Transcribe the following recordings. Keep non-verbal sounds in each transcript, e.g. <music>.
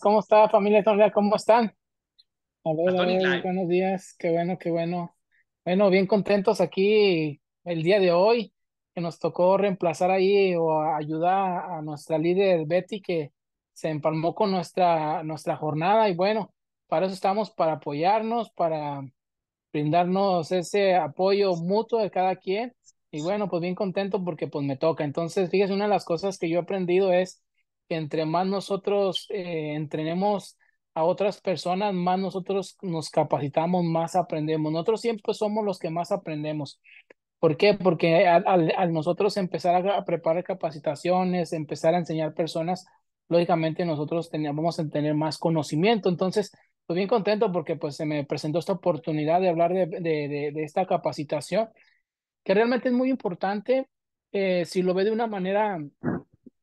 ¿Cómo está familia ¿Cómo están? buenos días, qué bueno, qué bueno. Bueno, bien contentos aquí el día de hoy, que nos tocó reemplazar ahí o ayudar a nuestra líder Betty que se empalmó con nuestra, nuestra jornada y bueno, para eso estamos, para apoyarnos, para brindarnos ese apoyo mutuo de cada quien y bueno, pues bien contento porque pues me toca. Entonces, fíjese, una de las cosas que yo he aprendido es entre más nosotros eh, entrenemos a otras personas, más nosotros nos capacitamos, más aprendemos. Nosotros siempre somos los que más aprendemos. ¿Por qué? Porque al, nosotros empezar a, preparar capacitaciones, empezar a enseñar personas, lógicamente nosotros teníamos, vamos a tener más conocimiento. Entonces, estoy bien contento porque pues se me presentó esta oportunidad de hablar de, de, esta capacitación, que realmente es muy importante eh, si lo ve de una manera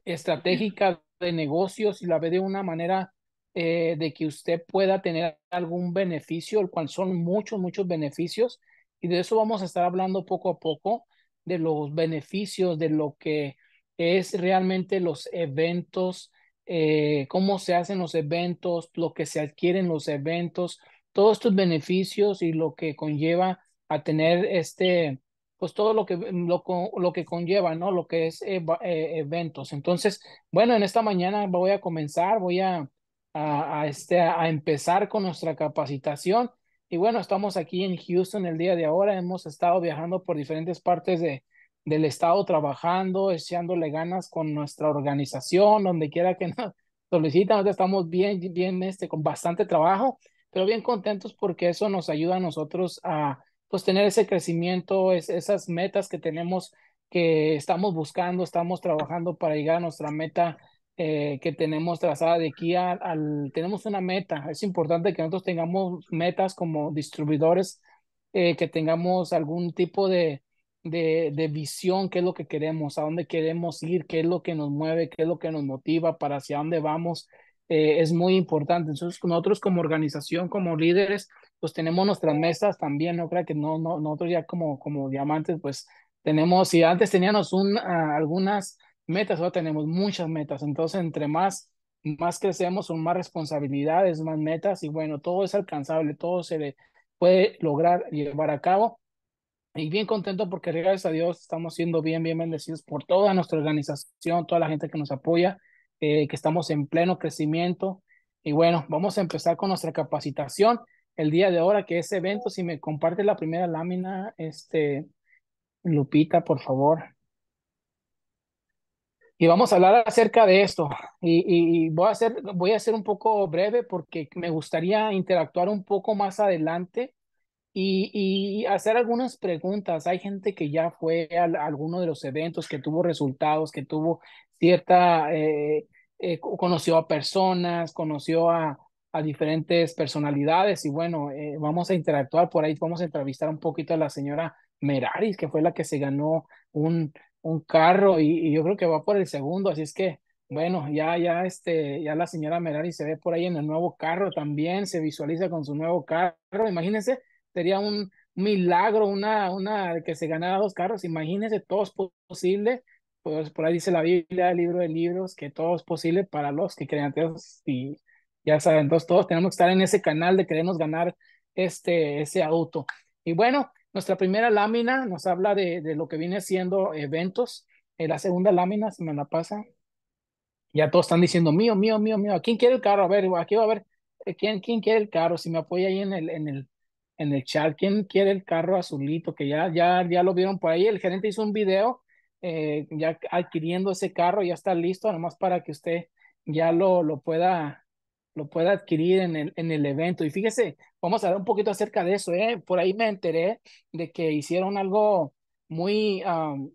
estratégica de negocios y la ve de una manera eh, de que usted pueda tener algún beneficio, el cual son muchos, muchos beneficios. Y de eso vamos a estar hablando poco a poco, de los beneficios, de lo que es realmente los eventos, eh, cómo se hacen los eventos, lo que se adquieren los eventos, todos estos beneficios y lo que conlleva a tener este, pues todo lo que, lo, que conlleva, ¿no? Lo que es eh, eventos. Entonces, bueno, en esta mañana voy a comenzar, voy a, a, este, a empezar con nuestra capacitación. Y bueno, estamos aquí en Houston el día de ahora, hemos estado viajando por diferentes partes de, del estado trabajando, echándole ganas con nuestra organización, donde quiera que nos <laughs> solicitan, estamos bien, bien, este, con bastante trabajo, pero bien contentos porque eso nos ayuda a nosotros a pues tener ese crecimiento, es, esas metas que tenemos, que estamos buscando, estamos trabajando para llegar a nuestra meta eh, que tenemos trazada de aquí al, tenemos una meta. Es importante que nosotros tengamos metas como distribuidores, eh, que tengamos algún tipo de, de, de, visión, qué es lo que queremos, a dónde queremos ir, qué es lo que nos mueve, qué es lo que nos motiva, para hacia dónde vamos, eh, es muy importante. Entonces, nosotros como organización, como líderes, pues tenemos nuestras mesas también, no creo que no, no, nosotros ya como, como diamantes, pues tenemos, si antes teníamos un, ah, algunas metas, ahora tenemos muchas metas, entonces entre más, más crecemos son más responsabilidades, más metas y bueno, todo es alcanzable, todo se puede lograr llevar a cabo. Y bien contento porque gracias a Dios estamos siendo bien, bien bendecidos por toda nuestra organización, toda la gente que nos apoya, eh, que estamos en pleno crecimiento. Y bueno, vamos a empezar con nuestra capacitación el día de ahora, que ese evento, si me comparte la primera lámina, este, Lupita, por favor. Y vamos a hablar acerca de esto. Y, voy, a hacer, voy a ser un poco breve porque me gustaría interactuar un poco más adelante y, hacer algunas preguntas. Hay gente que ya fue a, alguno de los eventos, que tuvo resultados, que tuvo cierta, eh, eh, conoció a personas, conoció a, a diferentes personalidades y bueno, eh, vamos a interactuar por ahí, vamos a entrevistar un poquito a la señora Meraris, que fue la que se ganó un, un carro y, yo creo que va por el segundo, así es que bueno, ya, ya, este, ya la señora Meraris se ve por ahí en el nuevo carro también, se visualiza con su nuevo carro, imagínense, sería un milagro, una, una que se ganara dos carros, imagínense, todo es posible, pues por ahí dice la Biblia, el libro de libros, que todo es posible para los que crean Dios y ya saben, todos tenemos que estar en ese canal de querernos ganar este, ese auto. Y bueno, nuestra primera lámina nos habla de, lo que viene siendo eventos. Eh, la segunda lámina, se me la pasa. Ya todos están diciendo, mío, mío, mío, mío. quién quiere el carro? A ver, aquí va a ver. Eh, ¿Quién, quién quiere el carro? Si me apoya ahí en el, en el, en el chat. ¿Quién quiere el carro azulito? Que ya, ya, ya lo vieron por ahí. El gerente hizo un video eh, ya adquiriendo ese carro. Ya está listo, nomás para que usted ya lo, lo pueda lo pueda adquirir en el, en el evento. Y fíjese, vamos a hablar un poquito acerca de eso. ¿eh? Por ahí me enteré de que hicieron algo muy,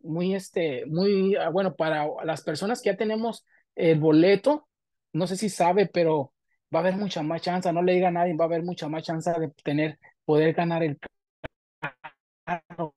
muy, este, muy, ah, bueno, para las personas que ya tenemos el boleto, no sé si sabe, pero va a haber mucha más chance, no le diga a nadie, va a haber mucha más chance de tener, poder ganar el carro.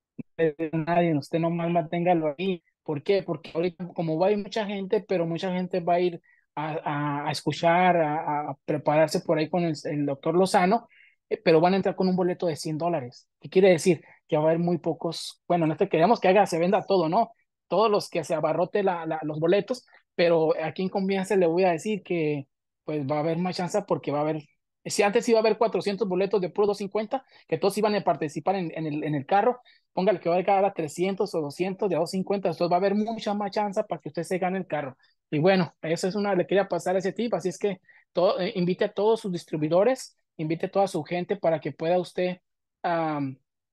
Nadie, usted no más manténgalo ahí. ¿Por qué? Porque ahorita, como va a ir mucha gente, pero mucha gente va a ir a, escuchar, a, prepararse por ahí con el, doctor Lozano, eh, pero van a entrar con un boleto de 100 dólares. ¿Qué quiere decir? Que va a haber muy pocos, bueno, no te queremos que haga, se venda todo, ¿no? Todos los que se abarrote los boletos, pero aquí en confianza le voy a decir que pues va a haber más chance porque va a haber si antes iba a haber 400 boletos de puro 250, que todos iban a participar en, en, el, en el, carro, póngale que va a haber cada 300 o 200 de 250, entonces va a haber mucha más chance para que usted se gane el carro. Y bueno, eso es una, le quería pasar a ese tip, así es que todo, eh, invite a todos sus distribuidores, invite a toda su gente para que pueda usted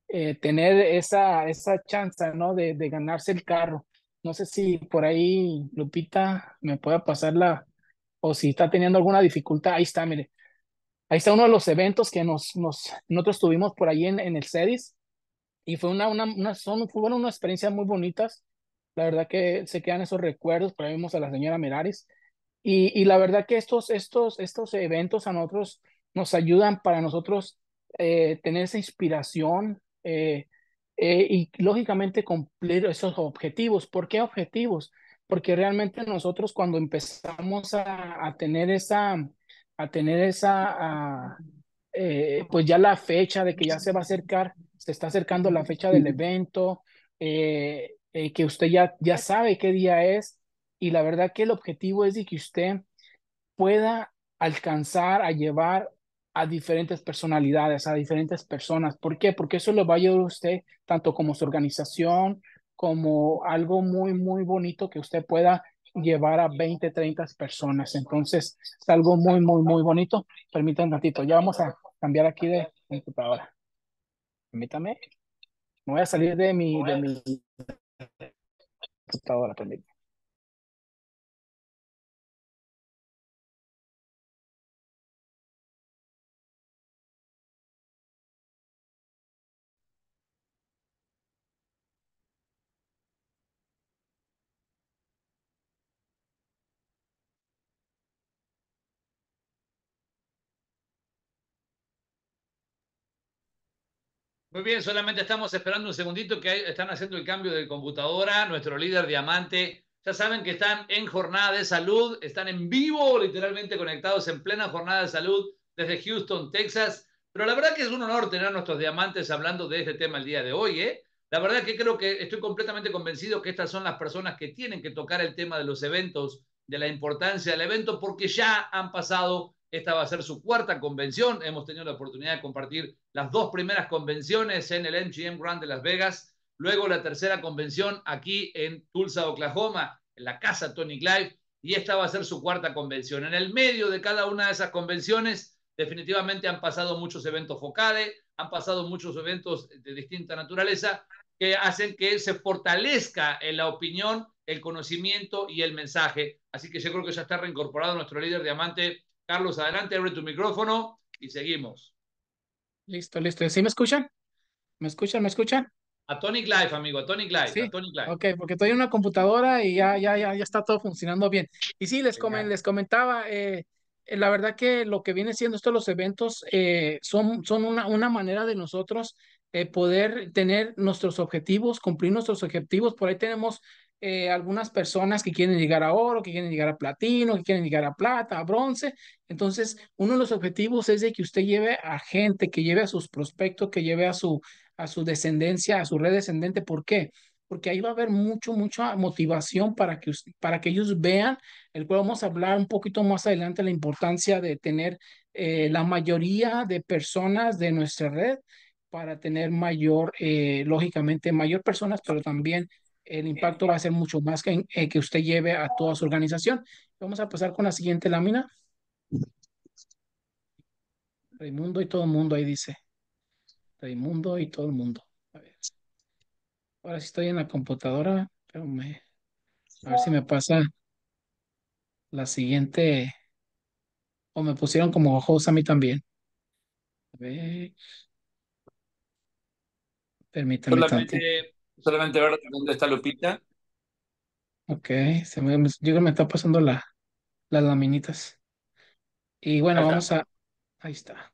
eh, tener esa, esa chance, ¿no? De, de ganarse el carro. No sé si por ahí Lupita me pueda pasar la, o si está teniendo alguna dificultad, ahí está, mire. Ahí está uno de los eventos que nos, nos, nosotros tuvimos por ahí en, en el CEDIS y fue una, una, una, son, fueron unas experiencias muy bonitas la verdad que se quedan esos recuerdos, por ahí vimos a la señora Merares. Y, y la verdad que estos, estos, estos eventos a nosotros nos ayudan para nosotros eh, tener esa inspiración eh, eh, y lógicamente cumplir esos objetivos. ¿Por qué objetivos? Porque realmente nosotros cuando empezamos a, a tener esa, a tener esa, pues ya la fecha de que ya se va a acercar, se está acercando la fecha del evento, eh, eh, que usted ya, sabe qué día es y la verdad que el objetivo es de que usted pueda alcanzar a llevar a diferentes personalidades, a diferentes personas. ¿Por qué? Porque eso lo va a ayudar usted tanto como su organización, como algo muy, muy bonito que usted pueda llevar a 20, 30 personas. Entonces, es algo muy, muy, muy bonito. Permítanme un ratito, ya vamos a cambiar aquí de computadora. Permítame. Me voy a salir de mi, hasta ahora también. Muy bien, solamente estamos esperando un segundito que están haciendo el cambio de computadora. Nuestro líder diamante, ya saben que están en jornada de salud, están en vivo, literalmente conectados en plena jornada de salud desde Houston, Texas. Pero la verdad que es un honor tener a nuestros diamantes hablando de este tema el día de hoy. ¿eh? La verdad que creo que estoy completamente convencido que estas son las personas que tienen que tocar el tema de los eventos, de la importancia del evento, porque ya han pasado esta va a ser su cuarta convención. Hemos tenido la oportunidad de compartir las dos primeras convenciones en el MGM Grand de Las Vegas. Luego la tercera convención aquí en Tulsa, Oklahoma, en la casa Tony Clive. Y esta va a ser su cuarta convención. En el medio de cada una de esas convenciones, definitivamente han pasado muchos eventos focales, han pasado muchos eventos de distinta naturaleza que hacen que se fortalezca en la opinión, el conocimiento y el mensaje. Así que yo creo que ya está reincorporado nuestro líder diamante, Carlos, adelante, abre tu micrófono y seguimos. Listo, listo. ¿Sí me escuchan? ¿Me escuchan? ¿Me escuchan? A Tonic Live, amigo, a Tonic Life, ¿Sí? Live. Ok, porque estoy en una computadora y ya, ya, ya, ya está todo funcionando bien. Y sí, les, comen, les comentaba, eh, la verdad que lo que viene siendo estos los eventos eh, son, son una, una manera de nosotros eh, poder tener nuestros objetivos, cumplir nuestros objetivos. Por ahí tenemos eh, algunas personas que quieren llegar a oro, que quieren llegar a platino, que quieren llegar a plata, a bronce. Entonces, uno de los objetivos es de que usted lleve a gente, que lleve a sus prospectos, que lleve a su, a su descendencia, a su red descendente. ¿Por qué? Porque ahí va a haber mucho, mucha motivación para que, para que ellos vean, el cual vamos a hablar un poquito más adelante, la importancia de tener eh, la mayoría de personas de nuestra red para tener mayor, eh, lógicamente, mayor personas, pero también el impacto va a ser mucho más que, que usted lleve a toda su organización. Vamos a pasar con la siguiente lámina. Raimundo y todo el mundo ahí dice. Raimundo y todo el mundo. Ahora sí estoy en la computadora, a ver si me pasa la siguiente. O me pusieron como ojos a mí también. A ver. Solamente, Solamente ver dónde está Lupita. Ok, se me, yo creo que me está pasando la, las laminitas. Y bueno, vamos a... Ahí está.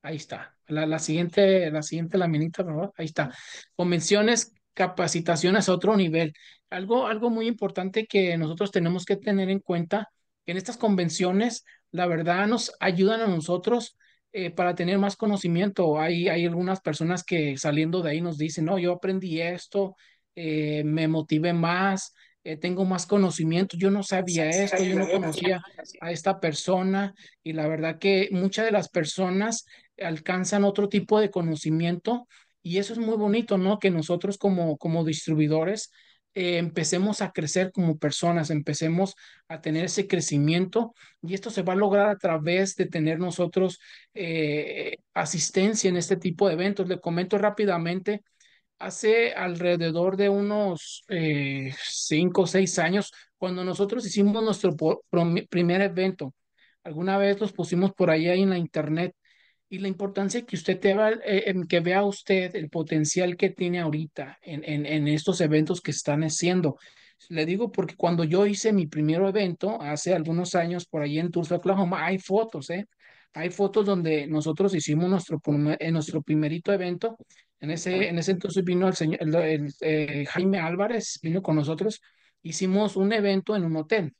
Ahí está. La, la siguiente, la siguiente laminita, por Ahí está. Convenciones, capacitaciones a otro nivel. Algo, algo muy importante que nosotros tenemos que tener en cuenta, que en estas convenciones, la verdad, nos ayudan a nosotros eh, para tener más conocimiento. Hay, hay algunas personas que saliendo de ahí nos dicen, no, yo aprendí esto, eh, me motivé más, eh, tengo más conocimiento, yo no sabía esto, yo no conocía a esta persona y la verdad que muchas de las personas alcanzan otro tipo de conocimiento y eso es muy bonito, ¿no? Que nosotros como, como distribuidores eh, empecemos a crecer como personas, empecemos a tener ese crecimiento y esto se va a lograr a través de tener nosotros eh, asistencia en este tipo de eventos. Le comento rápidamente, hace alrededor de unos eh, cinco o seis años, cuando nosotros hicimos nuestro primer evento, alguna vez los pusimos por ahí en la internet y la importancia que usted te eh, que vea usted el potencial que tiene ahorita en, en, estos eventos que están haciendo. Le digo porque cuando yo hice mi primer evento hace algunos años por ahí en Tulsa, Oklahoma, hay fotos, ¿eh? Hay fotos donde nosotros hicimos nuestro, en eh, nuestro primerito evento. En ese, en ese entonces vino el señor el, eh, Jaime Álvarez, vino con nosotros. Hicimos un evento en un hotel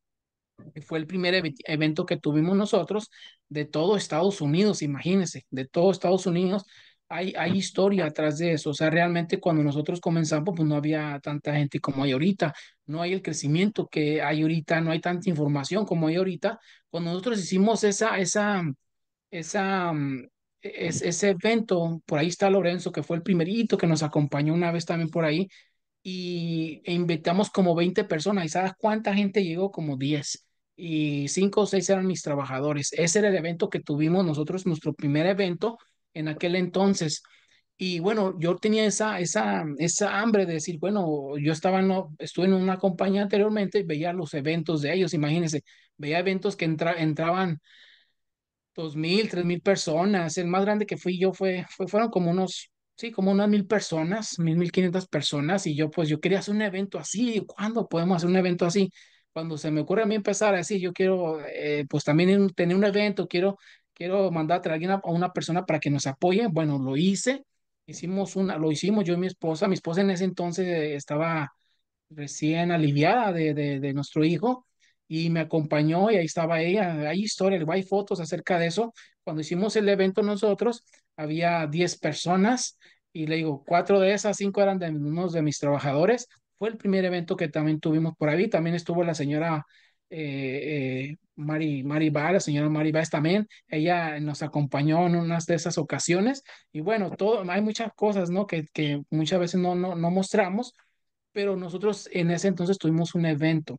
fue el primer evento que tuvimos nosotros de todo Estados Unidos, imagínense, de todo Estados Unidos. Hay, hay historia atrás de eso. O sea, realmente cuando nosotros comenzamos, pues no había tanta gente como hay ahorita. No hay el crecimiento que hay ahorita, no hay tanta información como hay ahorita. Cuando nosotros hicimos esa, esa, esa, e-, ese evento, por ahí está Lorenzo, que fue el primerito que nos acompañó una vez también por ahí, y e invitamos como 20 personas. ¿Y sabes cuánta gente llegó? Como 10. Y 5 o 6 eran mis trabajadores. Ese era el evento que tuvimos nosotros, nuestro primer evento en aquel entonces. Y bueno, yo tenía esa, esa, esa hambre de decir, bueno, yo estaba en, estuve en una compañía anteriormente y veía los eventos de ellos, imagínense, veía eventos que entraban dos mil, tres mil personas, el más grande que fui yo fue fueron como unos sí, como unas mil personas, mil, mil quinientas personas, y yo pues yo quería hacer un evento así, ¿cuándo podemos hacer un evento así? Cuando se me ocurre a mí empezar así, yo quiero eh, pues también tener un evento, quiero, quiero mandar a a, alguien, a una persona para que nos apoye, bueno, lo hice, hicimos una, lo hicimos yo y mi esposa, mi esposa en ese entonces eh, estaba recién aliviada de, de nuestro hijo, y me acompañó y ahí estaba ella. Hay historias, hay fotos acerca de eso. Cuando hicimos el evento nosotros, había 10 personas y le digo, cuatro de esas, cinco eran de unos de mis trabajadores. Fue el primer evento que también tuvimos por ahí. También estuvo la señora eh, eh Mari, la señora Mari también, ella nos acompañó en unas de esas ocasiones y bueno, todo, hay muchas cosas, ¿no? Que, que muchas veces no, no, no mostramos, pero nosotros en ese entonces tuvimos un evento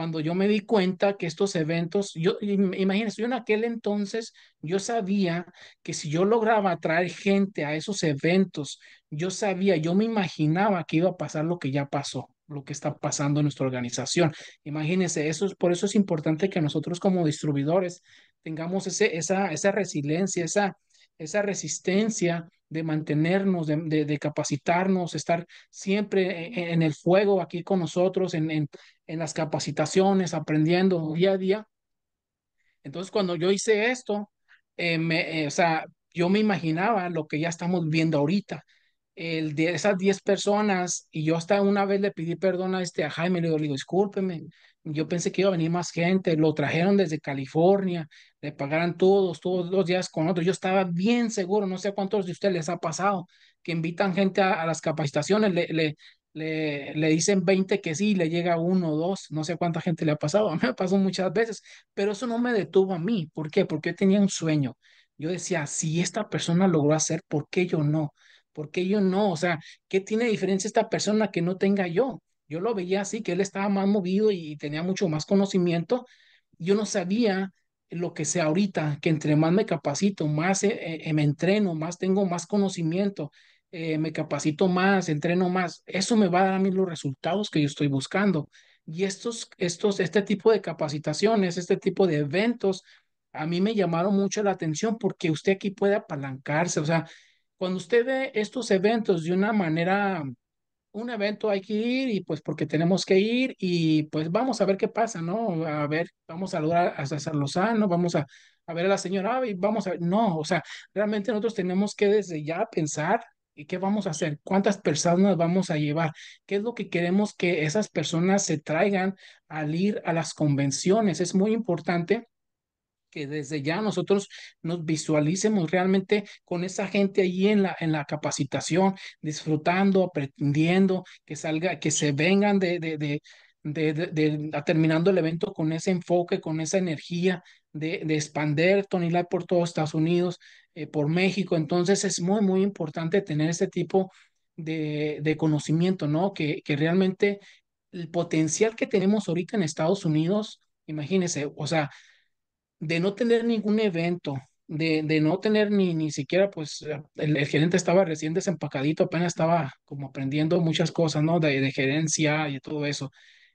cuando yo me di cuenta que estos eventos, yo imagínense, yo en aquel entonces yo sabía que si yo lograba atraer gente a esos eventos, yo sabía, yo me imaginaba que iba a pasar lo que ya pasó lo que está pasando en nuestra organización. Imagínense, eso por eso es importante que nosotros como distribuidores tengamos ese, esa, esa resiliencia, esa, esa resistencia de mantenernos, de, capacitarnos, estar siempre e, e, en, el fuego aquí con nosotros, en, en, las capacitaciones, aprendiendo día a día. Entonces, cuando yo hice esto, eh, eh, o sea, yo me imaginaba lo que ya estamos viendo ahorita, de esas 10 personas, y yo hasta una vez le pedí perdón a este a Jaime, le digo, discúlpeme, yo pensé que iba a venir más gente, lo trajeron desde California, le pagaron todos, todos los días con otros, yo estaba bien seguro, no sé cuántos de ustedes les ha pasado, que invitan gente a, las capacitaciones, le, le, le, dicen 20 que sí, le llega uno o dos, no sé cuánta gente le ha pasado, <laughs> a mí me pasó muchas veces, pero eso no me detuvo a mí, ¿por qué? Porque yo tenía un sueño, yo decía, si esta persona logró hacer, ¿por qué yo no? ¿Por qué yo no? O sea, ¿qué tiene diferencia esta persona que no tenga yo? Yo lo veía así, que él estaba más movido y tenía mucho más conocimiento. Yo no sabía lo que sea ahorita, que entre más me capacito, más eh, eh, me entreno, más tengo más conocimiento, eh, me capacito más, entreno más, eso me va a dar a mí los resultados que yo estoy buscando. Y estos, estos, este tipo de capacitaciones, este tipo de eventos, a mí me llamaron mucho la atención porque usted aquí puede apalancarse, o sea, cuando usted ve estos eventos de una manera, un evento hay que ir y pues porque tenemos que ir y pues vamos a ver qué pasa, ¿no? A ver, vamos a lograr a César Lozano, vamos a, ver a la señora vamos a ver, no, o sea, realmente nosotros tenemos que desde ya pensar qué vamos a hacer? ¿Cuántas personas vamos a llevar? ¿Qué es lo que queremos que esas personas se traigan al ir a las convenciones? Es muy importante que desde ya nosotros nos visualicemos realmente con esa gente ahí en la, en la capacitación, disfrutando, aprendiendo, que salga, que se vengan de, de, de, de, terminando el evento con ese enfoque, con esa energía de, de expander Tony Light por todos Estados Unidos, eh, por México. Entonces es muy, muy importante tener ese tipo de, conocimiento, ¿no? Que, que realmente el potencial que tenemos ahorita en Estados Unidos, imagínense, o sea, de no tener ningún evento, de, de no tener ni, ni siquiera, pues, eh, el, gerente estaba recién desempacadito, apenas estaba como aprendiendo muchas cosas, ¿no? De, gerencia y todo eso,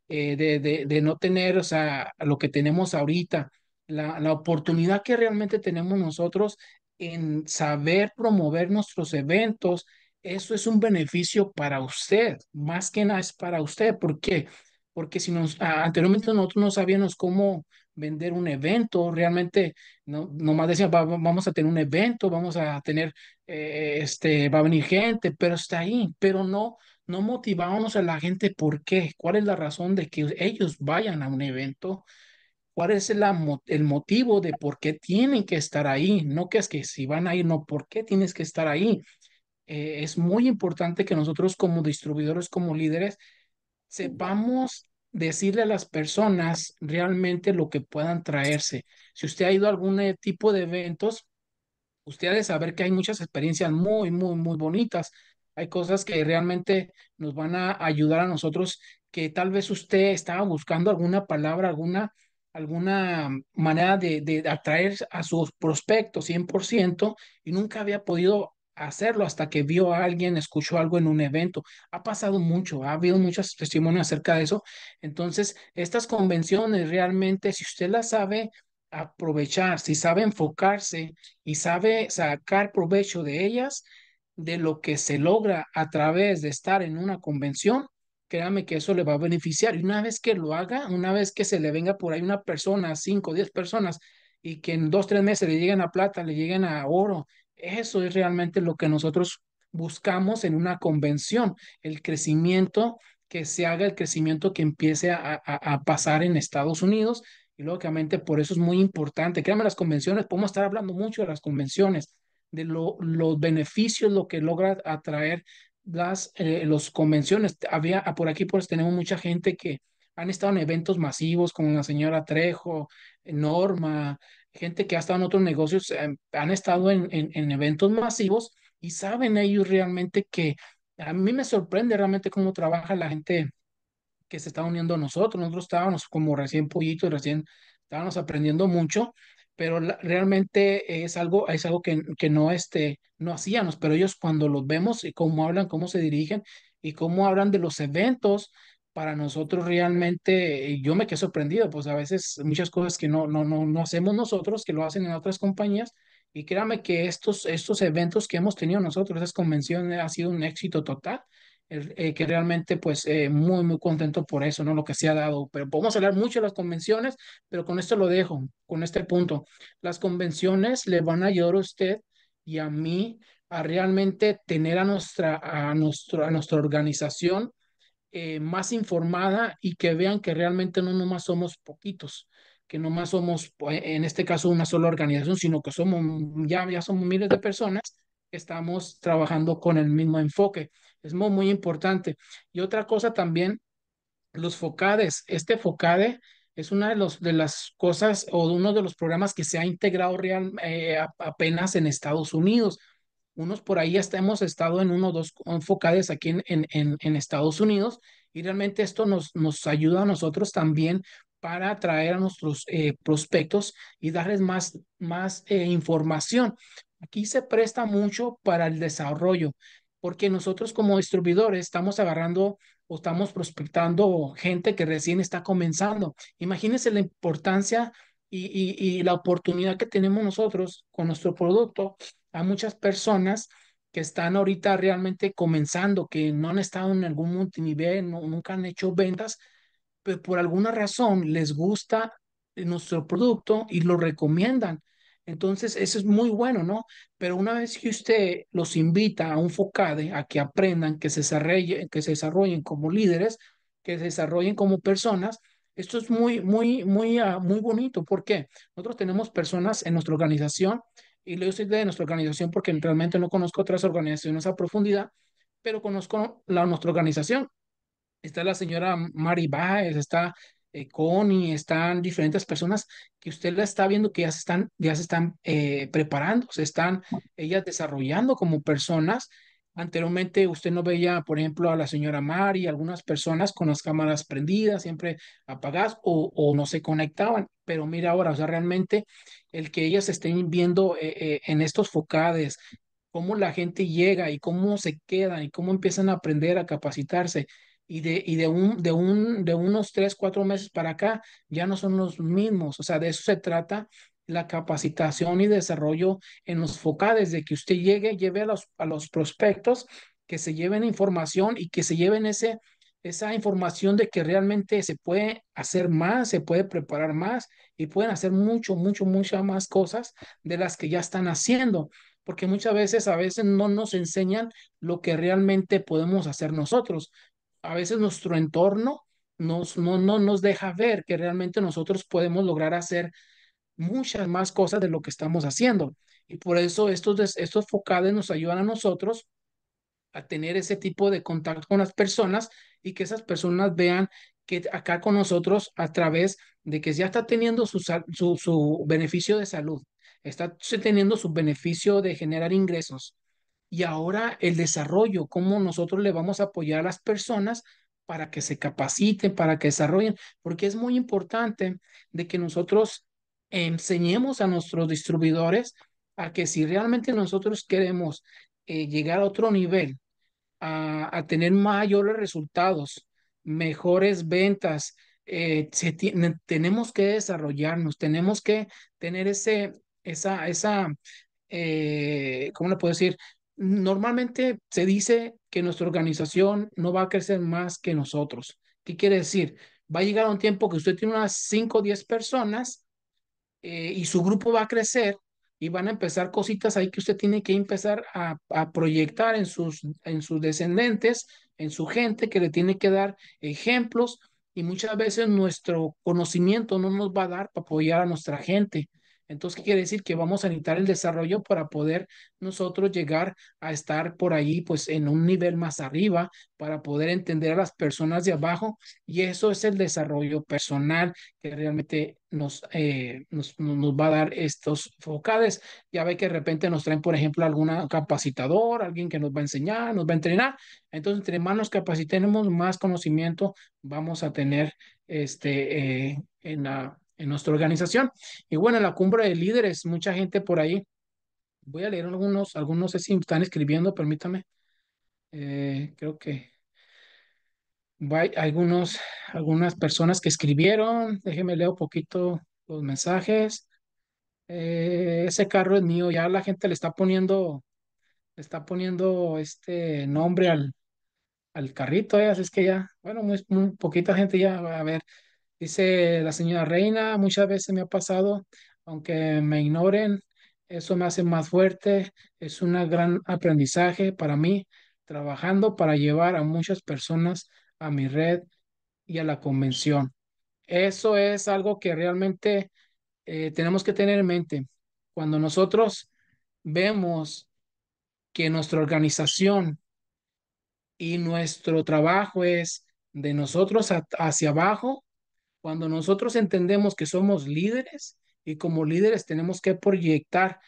eh, de, de, no tener, o sea, lo que tenemos ahorita, la, la oportunidad que realmente tenemos nosotros en saber promover nuestros eventos, eso es un beneficio para usted, más que nada es para usted. ¿Por qué? Porque si nos, anteriormente nosotros no sabíamos cómo vender un evento, realmente no nomás decían vamos a tener un evento, vamos a tener eh, este va a venir gente, pero está ahí, pero no no motivábamos a la gente por qué, cuál es la razón de que ellos vayan a un evento, cuál es el motivo de por qué tienen que estar ahí, no que es que si van a ir, no, por qué tienes que estar ahí. Eh, es muy importante que nosotros como distribuidores, como líderes, sepamos decirle a las personas realmente lo que puedan traerse. Si usted ha ido a algún eh, tipo de eventos, usted ha de saber que hay muchas experiencias muy, muy, muy bonitas. Hay cosas que realmente nos van a ayudar a nosotros que tal vez usted estaba buscando alguna palabra, alguna, alguna manera de, de atraer a sus prospectos 100% y nunca había podido hacerlo hasta que vio a alguien, escuchó algo en un evento. Ha pasado mucho, ha habido muchas testimonios acerca de eso. Entonces, estas convenciones realmente, si usted las sabe aprovechar, si sabe enfocarse y sabe sacar provecho de ellas, de lo que se logra a través de estar en una convención, créame que eso le va a beneficiar. Y una vez que lo haga, una vez que se le venga por ahí una persona, cinco, diez personas, y que en dos, tres meses le lleguen a plata, le lleguen a oro, eso es realmente lo que nosotros buscamos en una convención, el crecimiento que se haga, el crecimiento que empiece a, pasar en Estados Unidos. Y lógicamente por eso es muy importante. Créanme, las convenciones, podemos estar hablando mucho de las convenciones, de lo, los beneficios, lo que logra atraer las eh, convenciones. Había ah, por aquí pues tenemos mucha gente que han estado en eventos masivos como la señora Trejo, eh, Norma, gente que ha estado en otros negocios, em, han estado en, en, eventos masivos y saben ellos realmente que a mí me sorprende realmente cómo trabaja la gente que se está uniendo a nosotros. Nosotros estábamos como recién pollitos, recién estábamos aprendiendo mucho, pero realmente es algo, es algo que, que no, este, no hacíamos, pero ellos cuando los vemos y cómo hablan, cómo se dirigen y cómo hablan de los eventos, para nosotros realmente, yo me quedé sorprendido, pues a veces muchas cosas que no, no, no, no hacemos nosotros, que lo hacen en otras compañías, y créame que estos, estos eventos que hemos tenido nosotros, esas convenciones, ha sido un éxito total. Eh, que realmente pues eh, muy muy contento por eso, ¿no? Lo que se ha dado, pero podemos hablar mucho de las convenciones, pero con esto lo dejo, con este punto. Las convenciones le van a ayudar a usted y a mí a realmente tener a nuestra, a nuestro, a nuestra organización eh, más informada y que vean que realmente no nomás somos poquitos, que nomás somos, pues, en este caso, una sola organización, sino que somos, ya, ya somos miles de personas estamos trabajando con el mismo enfoque. Es muy, muy importante. Y otra cosa también, los focades. Este focade es una de, los, de las cosas o uno de los programas que se ha integrado real, eh, apenas en Estados Unidos unos por ahí hasta hemos estado en uno o dos enfocados aquí en, en, en, Estados Unidos y realmente esto nos, nos ayuda a nosotros también para atraer a nuestros eh, prospectos y darles más, más eh, información. Aquí se presta mucho para el desarrollo, porque nosotros como distribuidores estamos agarrando o estamos prospectando gente que recién está comenzando. Imagínense la importancia y, y, y la oportunidad que tenemos nosotros con nuestro producto a muchas personas que están ahorita realmente comenzando, que no han estado en algún multinivel, nunca han hecho ventas, pero por alguna razón les gusta eh, nuestro producto y lo recomiendan. Entonces, eso es muy bueno, ¿no? Pero una vez que usted los invita a un FOCADE, a que aprendan, que se desarrollen, que se desarrollen como líderes, que se desarrollen como personas, esto es muy, muy, muy, ah, muy bonito. ¿Por qué? Nosotros tenemos personas en nuestra organización y lo soy de nuestra organización porque realmente no conozco otras organizaciones a profundidad, pero conozco la, nuestra organización. Está la señora Mari Báez, está eh, Connie, están diferentes personas que usted la está viendo que ya se están, ya se están eh, preparando, se están ellas desarrollando como personas Anteriormente usted no veía, por ejemplo, a la señora Mari, algunas personas con las cámaras prendidas, siempre apagadas o, no se conectaban, pero mira ahora, o sea, realmente el que ellas estén viendo eh, eh, en estos focades, cómo la gente llega y cómo se quedan y cómo empiezan a aprender a capacitarse. Y de, y de, un, de, de unos tres, cuatro meses para acá ya no son los mismos. O sea, de eso se trata la capacitación y desarrollo en los focales de que usted llegue, lleve a los, a los prospectos, que se lleven información y que se lleven ese, esa información de que realmente se puede hacer más, se puede preparar más y pueden hacer mucho, mucho, muchas más cosas de las que ya están haciendo, porque muchas veces a veces no nos enseñan lo que realmente podemos hacer nosotros. A veces nuestro entorno nos, no, no nos deja ver que realmente nosotros podemos lograr hacer muchas más cosas de lo que estamos haciendo. Y por eso estos, estos focales nos ayudan a nosotros a tener ese tipo de contacto con las personas y que esas personas vean que acá con nosotros a través de que ya está teniendo su, su, su beneficio de salud, está teniendo su beneficio de generar ingresos. Y ahora el desarrollo, cómo nosotros le vamos a apoyar a las personas para que se capaciten, para que desarrollen, porque es muy importante de que nosotros enseñemos a nuestros distribuidores a que si realmente nosotros queremos eh, llegar a otro nivel, a, tener mayores resultados, mejores ventas, eh, tenemos que desarrollarnos, tenemos que tener ese, esa, esa, eh, ¿cómo le puedo decir? Normalmente se dice que nuestra organización no va a crecer más que nosotros. ¿Qué quiere decir? Va a llegar un tiempo que usted tiene unas 5 o 10 personas eh, y su grupo va a crecer y van a empezar cositas ahí que usted tiene que empezar a, proyectar en sus, en sus descendentes, en su gente, que le tiene que dar ejemplos y muchas veces nuestro conocimiento no nos va a dar para apoyar a nuestra gente. Entonces, ¿qué quiere decir? Que vamos a necesitar el desarrollo para poder nosotros llegar a estar por ahí, pues en un nivel más arriba, para poder entender a las personas de abajo. Y eso es el desarrollo personal que realmente nos, eh, nos, va a dar estos focales Ya ve que de repente nos traen, por ejemplo, algún capacitador, alguien que nos va a enseñar, nos va a entrenar. Entonces, entre más nos capacitemos, más conocimiento vamos a tener este, eh, en la en nuestra organización. Y bueno, en la cumbre de líderes, mucha gente por ahí. Voy a leer algunos, algunos sé si están escribiendo, permítame. Eh, creo que hay algunos, algunas personas que escribieron. déjeme leer un poquito los mensajes. Eh, ese carro es mío, ya la gente le está poniendo, le está poniendo este nombre al, al carrito, ¿eh? así es que ya, bueno, muy, poquita gente ya va a ver. Dice la señora Reina, muchas veces me ha pasado, aunque me ignoren, eso me hace más fuerte, es un gran aprendizaje para mí, trabajando para llevar a muchas personas a mi red y a la convención. Eso es algo que realmente eh, tenemos que tener en mente. Cuando nosotros vemos que nuestra organización y nuestro trabajo es de nosotros hacia abajo, cuando nosotros entendemos que somos líderes y como líderes tenemos que proyectar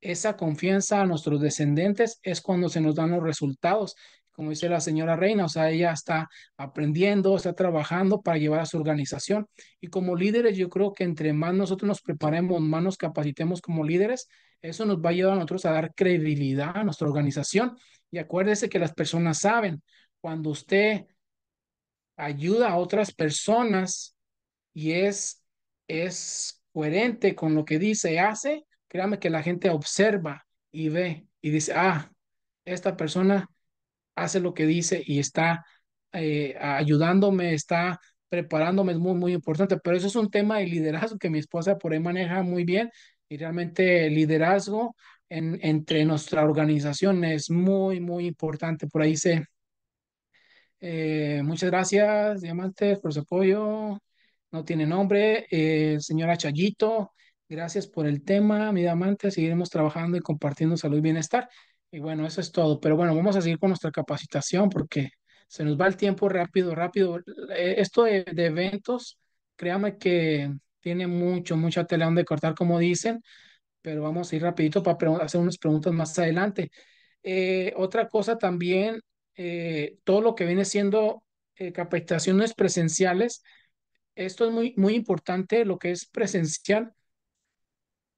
esa confianza a nuestros descendientes, es cuando se nos dan los resultados. Como dice la señora Reina, o sea, ella está aprendiendo, está trabajando para llevar a su organización. Y como líderes, yo creo que entre más nosotros nos preparemos, más nos capacitemos como líderes, eso nos va a ayudar a nosotros a dar credibilidad a nuestra organización. Y acuérdese que las personas saben, cuando usted ayuda a otras personas, y es, es coherente con lo que dice y hace, créame que la gente observa y ve y dice, ah, esta persona hace lo que dice y está eh, ayudándome, está preparándome, es muy, muy importante, pero eso es un tema de liderazgo que mi esposa por ahí maneja muy bien y realmente el liderazgo en, entre nuestra organización es muy, muy importante. Por ahí se... Eh, muchas gracias, Diamante, por su apoyo no tiene nombre. Eh, señora Chayito, gracias por el tema, mi amante, Seguiremos trabajando y compartiendo salud y bienestar. Y bueno, eso es todo. Pero bueno, vamos a seguir con nuestra capacitación porque se nos va el tiempo rápido, rápido. Eh, esto de, eventos, créame que tiene mucho, mucha tela donde cortar, como dicen, pero vamos a ir rapidito para hacer unas preguntas más adelante. Eh, otra cosa también, todo lo que viene siendo capacitaciones presenciales, esto es muy, muy importante, lo que es presencial.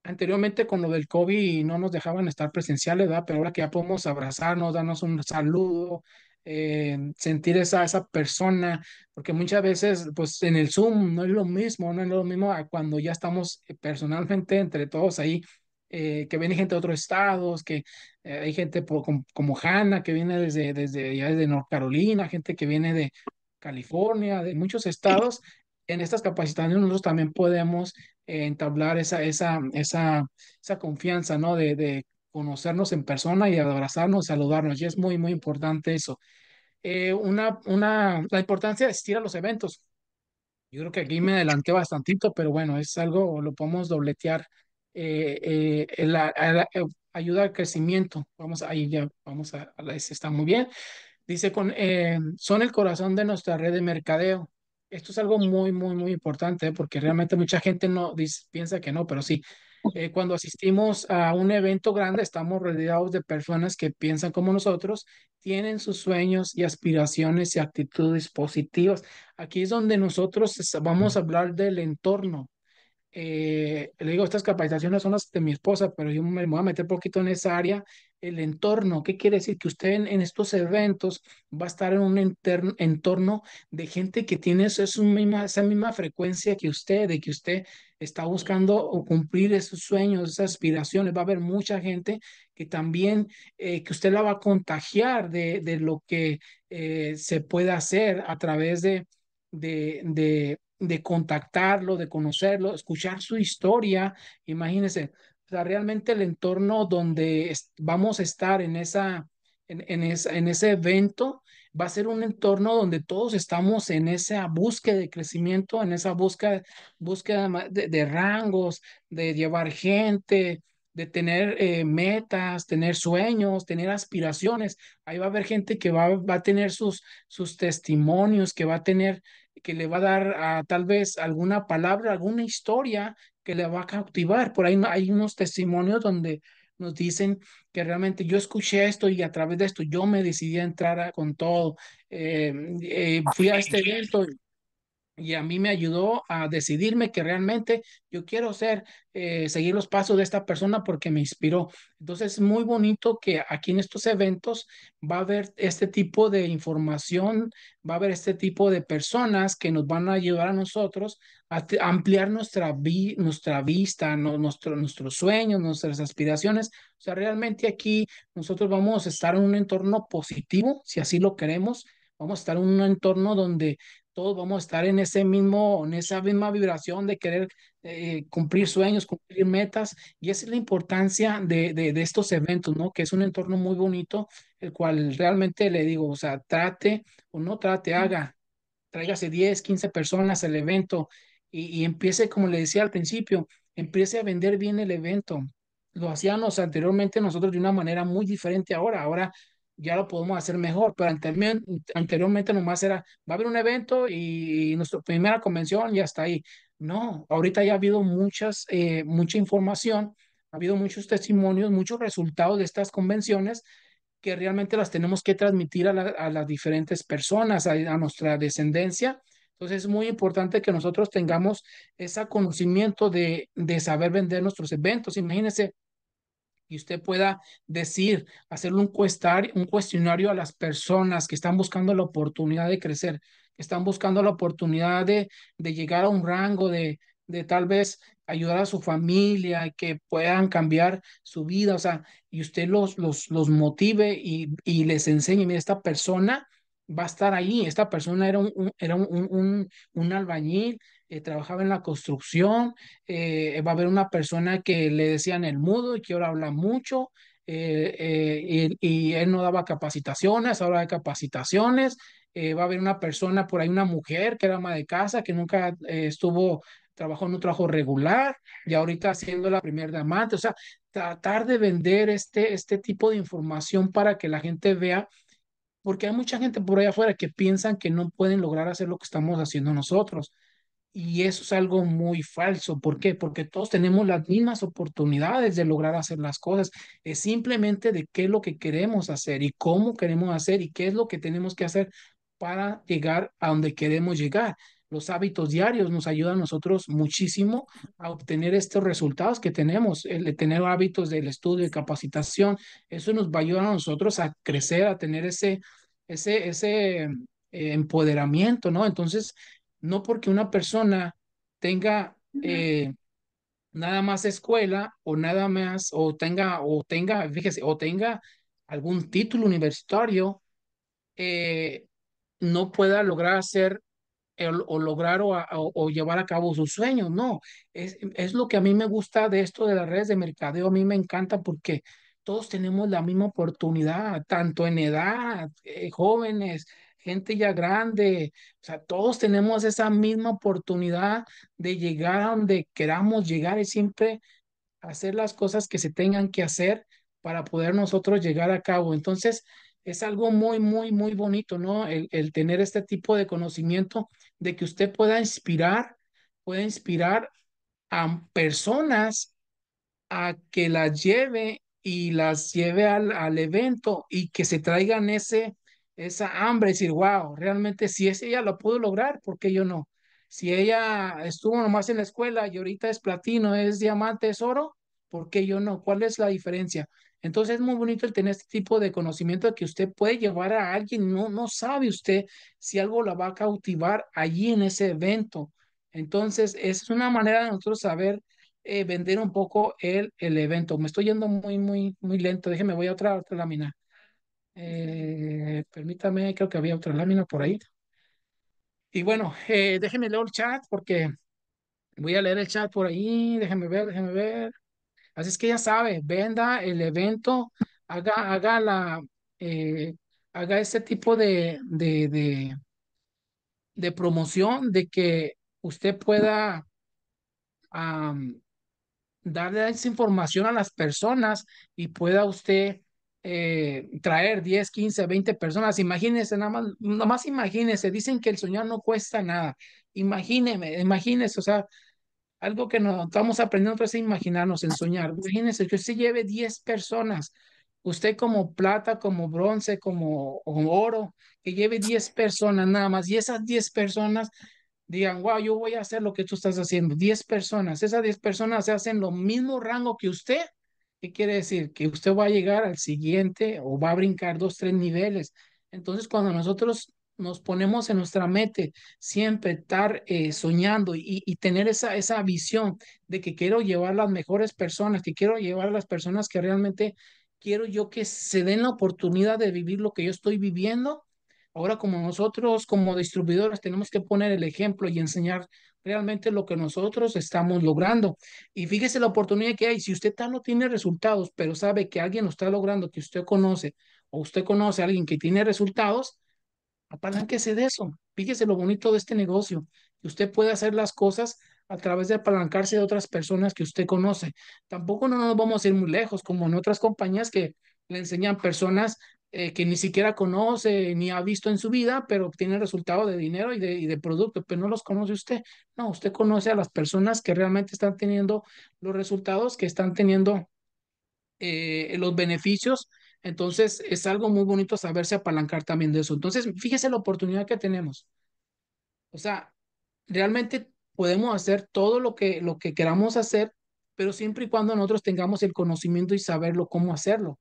Anteriormente con lo del COVID no nos dejaban estar presenciales, ¿verdad? Pero ahora que ya podemos abrazarnos, darnos un saludo, eh, sentir esa, esa persona, porque muchas veces, pues en el Zoom no es lo mismo, no es lo mismo cuando ya estamos eh, personalmente entre todos ahí, eh, que viene gente de otros estados, que hay gente por, como, como, Hanna, que viene desde, desde, ya desde North Carolina, gente que viene de California, de muchos estados, en estas capacitaciones nosotros también podemos eh, entablar esa, esa, esa, esa confianza, ¿no? De, de, conocernos en persona y abrazarnos, saludarnos. Y es muy, muy importante eso. Eh, una, una, la importancia de asistir a los eventos. Yo creo que aquí me adelanté bastantito, pero bueno, es algo, lo podemos dobletear. Eh, la, ayuda al crecimiento. Vamos ahí ya, vamos a, a está muy bien. Dice, con, son el corazón de nuestra red de mercadeo esto es algo muy, muy, muy importante ¿eh? porque realmente mucha gente no piensa que no, pero sí. Eh, cuando asistimos a un evento grande, estamos rodeados de personas que piensan como nosotros, tienen sus sueños y aspiraciones y actitudes positivas. Aquí es donde nosotros vamos a hablar del entorno, eh, le digo, estas capacitaciones son las de mi esposa, pero yo me voy a meter un poquito en esa área, el entorno, ¿qué quiere decir? Que usted en, estos eventos va a estar en un entorno de gente que tiene eso, misma, esa misma frecuencia que usted, de que usted está buscando o cumplir esos sueños, esas aspiraciones, va a haber mucha gente que también, eh, que usted la va a contagiar de, de lo que eh, se puede hacer a través de de, contactarlo, de conocerlo, escuchar su historia. Imagínense, sea, realmente el entorno donde vamos a estar en, esa, en, en, esa, en ese evento va a ser un entorno donde todos estamos en esa búsqueda de crecimiento, en esa búsqueda, búsqueda de, de rangos, de llevar gente, de tener eh, metas, tener sueños, tener aspiraciones. Ahí va a haber gente que va, a tener sus, sus testimonios, que va a tener, que le va a dar a, tal vez alguna palabra, alguna historia que le va a cautivar. Por ahí hay unos testimonios donde nos dicen que realmente yo escuché esto y a través de esto yo me decidí a entrar con todo. Eh, eh, fui a este evento y a mí me ayudó a decidirme que realmente yo quiero ser, eh, seguir los pasos de esta persona porque me inspiró. Entonces es muy bonito que aquí en estos eventos va a haber este tipo de información, va a haber este tipo de personas que nos van a ayudar a nosotros a ampliar nuestra, nuestra vista, nuestro, nuestros sueños, nuestras aspiraciones. O sea, realmente aquí nosotros vamos a estar en un entorno positivo, si así lo queremos. Vamos a estar en un entorno donde todos vamos a estar en ese mismo, en esa misma vibración de querer eh, cumplir sueños, cumplir metas, y esa es la importancia de, de, estos eventos, ¿no? Que es un entorno muy bonito, el cual realmente le digo, o sea, trate o no trate, haga, tráigase 10, 15 personas al evento y, y empiece, como le decía al principio, empiece a vender bien el evento. Lo hacíamos anteriormente nosotros de una manera muy diferente ahora, ahora ya lo podemos hacer mejor, pero anteriormente nomás era, va a haber un evento y, nuestra primera convención ya está ahí. No, ahorita ya ha habido muchas, eh, mucha información, ha habido muchos testimonios, muchos resultados de estas convenciones que realmente las tenemos que transmitir a, las diferentes personas, a, a nuestra descendencia, entonces es muy importante que nosotros tengamos ese conocimiento de, de, saber vender nuestros eventos. Imagínense, y usted pueda decir, hacerle un, cuestionario a las personas que están buscando la oportunidad de crecer, que están buscando la oportunidad de, llegar a un rango, de, de tal vez ayudar a su familia, que puedan cambiar su vida, o sea, y usted los, los, los motive y, les enseñe, mira, esta persona va a estar ahí, esta persona era era un, un, un albañil, eh, trabajaba en la construcción, eh, va a haber una persona que le decían el mudo y que ahora habla mucho, eh, y, él no daba capacitaciones, ahora hay capacitaciones, va a haber una persona por ahí, una mujer que era ama de casa, que nunca estuvo, trabajó en un trabajo regular y ahorita siendo la primera de o sea, tratar de vender este, este tipo de información para que la gente vea porque hay mucha gente por allá afuera que piensan que no pueden lograr hacer lo que estamos haciendo nosotros. Y eso es algo muy falso. ¿Por qué? Porque todos tenemos las mismas oportunidades de lograr hacer las cosas. Es simplemente de qué es lo que queremos hacer y cómo queremos hacer y qué es lo que tenemos que hacer para llegar a donde queremos llegar. Los hábitos diarios nos ayudan a nosotros muchísimo a obtener estos resultados que tenemos, el de tener hábitos del estudio, y capacitación, eso nos va a ayudar a nosotros a crecer, a tener ese, ese, ese eh, empoderamiento, ¿no? Entonces, no porque una persona tenga eh, nada más escuela o nada más, o tenga, o tenga, fíjese, o tenga algún título universitario, eh, no pueda lograr hacer o lograr o, llevar a cabo sus sueños. No, es, es lo que a mí me gusta de esto de las redes de mercadeo. A mí me encanta porque todos tenemos la misma oportunidad, tanto en edad, eh, jóvenes, gente ya grande, o sea, todos tenemos esa misma oportunidad de llegar a donde queramos llegar y siempre hacer las cosas que se tengan que hacer para poder nosotros llegar a cabo. Entonces, es algo muy, muy, muy bonito, ¿no? El, tener este tipo de conocimiento de que usted pueda inspirar, puede inspirar a personas a que las lleve y las lleve al evento y que se traigan ese, esa hambre, decir, wow, realmente si es ella lo pudo lograr, ¿por qué yo no? Si ella estuvo nomás en la escuela y ahorita es platino, es diamante, es oro, ¿por qué yo no? ¿Cuál es la diferencia? Entonces es muy bonito el tener este tipo de conocimiento que usted puede llevar a alguien, no, no sabe usted si algo la va a cautivar allí en ese evento. Entonces es una manera de nosotros saber eh, vender un poco el, el evento. Me estoy yendo muy, muy, muy lento. Déjeme, voy a otra, otra lámina. Eh, permítame, creo que había otra lámina por ahí. Y bueno, eh, déjenme leer el chat porque voy a leer el chat por ahí. Déjenme ver, déjenme ver. Así es que ya sabe, venda el evento, haga, haga la, eh, haga ese tipo de, de, de, de, promoción de que usted pueda darle esa información a las personas y pueda usted eh, traer 10, 15, 20 personas. Imagínense, nada más, nada más imagínense, dicen que el soñar no cuesta nada. imagíneme, imagínense, o sea, algo que nos estamos aprendiendo es imaginarnos, en soñar. Imagínense que usted lleve 10 personas, usted como plata, como bronce, como, como oro, que lleve 10 personas nada más, y esas 10 personas digan, wow, yo voy a hacer lo que tú estás haciendo. 10 personas, esas 10 personas se hacen lo mismo rango que usted ¿Qué quiere decir? Que usted va a llegar al siguiente o va a brincar dos, tres niveles. Entonces, cuando nosotros nos ponemos en nuestra meta, siempre estar eh, soñando y, y, tener esa, esa visión de que quiero llevar las mejores personas, que quiero llevar a las personas que realmente quiero yo que se den la oportunidad de vivir lo que yo estoy viviendo, Ahora como nosotros como distribuidores tenemos que poner el ejemplo y enseñar realmente lo que nosotros estamos logrando. Y fíjese la oportunidad que hay. Si usted tal no tiene resultados, pero sabe que alguien lo está logrando, que usted conoce, o usted conoce a alguien que tiene resultados, apalánquese de eso. Fíjese lo bonito de este negocio, que usted puede hacer las cosas a través de apalancarse de otras personas que usted conoce. Tampoco no nos vamos a ir muy lejos, como en otras compañías que le enseñan personas eh, que ni siquiera conoce ni ha visto en su vida, pero tiene resultado de dinero y de, producto, pero pues, no los conoce usted. No, usted conoce a las personas que realmente están teniendo los resultados, que están teniendo eh, los beneficios. Entonces, es algo muy bonito saberse apalancar también de eso. Entonces, fíjese la oportunidad que tenemos. O sea, realmente podemos hacer todo lo que, lo que queramos hacer, pero siempre y cuando nosotros tengamos el conocimiento y saberlo cómo hacerlo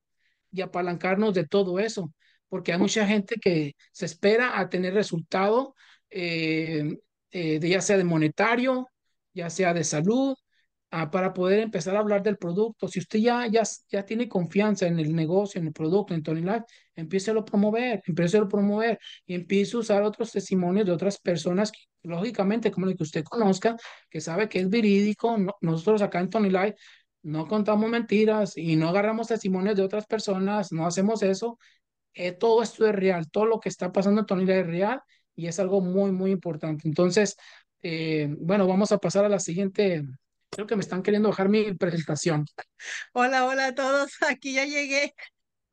y apalancarnos de todo eso, porque hay mucha gente que se espera a tener resultado, eh, eh, de ya sea de monetario, ya sea de salud, ah, para poder empezar a hablar del producto. Si usted ya, ya, ya tiene confianza en el negocio, en el producto, en Tony Life, empiece a promover, empiece a promover y empiece a usar otros testimonios de otras personas, que, lógicamente, como el que usted conozca, que sabe que es verídico. nosotros acá en Tony Life no contamos mentiras y no agarramos testimonios de otras personas, no hacemos eso. Eh, todo esto es real, todo lo que está pasando en Tonila es real y es algo muy, muy importante. Entonces, eh, bueno, vamos a pasar a la siguiente. Creo que me están queriendo dejar mi presentación. Hola, hola a todos, <laughs> aquí ya llegué.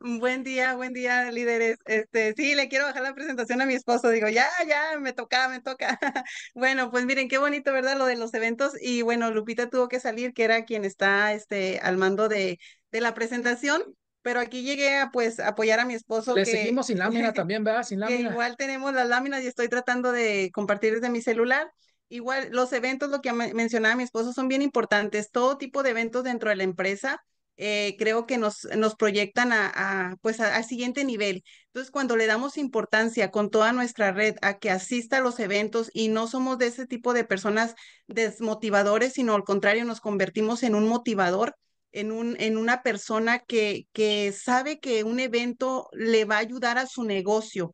Buen día, buen día, líderes. Este, sí, le quiero bajar la presentación a mi esposo. Digo, ya, ya, me toca, me toca. <laughs> bueno, pues miren, qué bonito, ¿verdad? Lo de los eventos. Y bueno, Lupita tuvo que salir, que era quien está este, al mando de, de la presentación. Pero aquí llegué a pues, apoyar a mi esposo. Le seguimos sin lámina <laughs> también, ¿verdad? Sin lámina. igual tenemos las láminas y estoy tratando de compartir desde mi celular. Igual los eventos, lo que mencionaba mi esposo, son bien importantes. Todo tipo de eventos dentro de la empresa eh, creo que nos, proyectan a pues al siguiente nivel. Entonces, cuando le damos importancia con toda nuestra red a que asista a los eventos y no somos de ese tipo de personas desmotivadores, sino al contrario, nos convertimos en un motivador, en, un, en una persona que, que sabe que un evento le va a ayudar a su negocio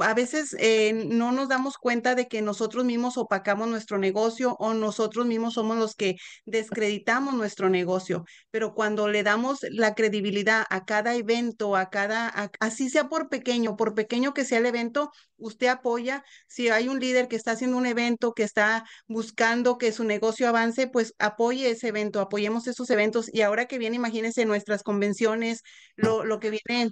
a veces eh, no nos damos cuenta de que nosotros mismos opacamos nuestro negocio o nosotros mismos somos los que descreditamos nuestro negocio, pero cuando le damos la credibilidad a cada evento, a cada, así sea por pequeño, por pequeño que sea el evento, usted apoya, si hay un líder que está haciendo un evento, que está buscando que su negocio avance, pues apoye ese evento, apoyemos esos eventos y ahora que viene, imagínense nuestras convenciones, lo, lo que viene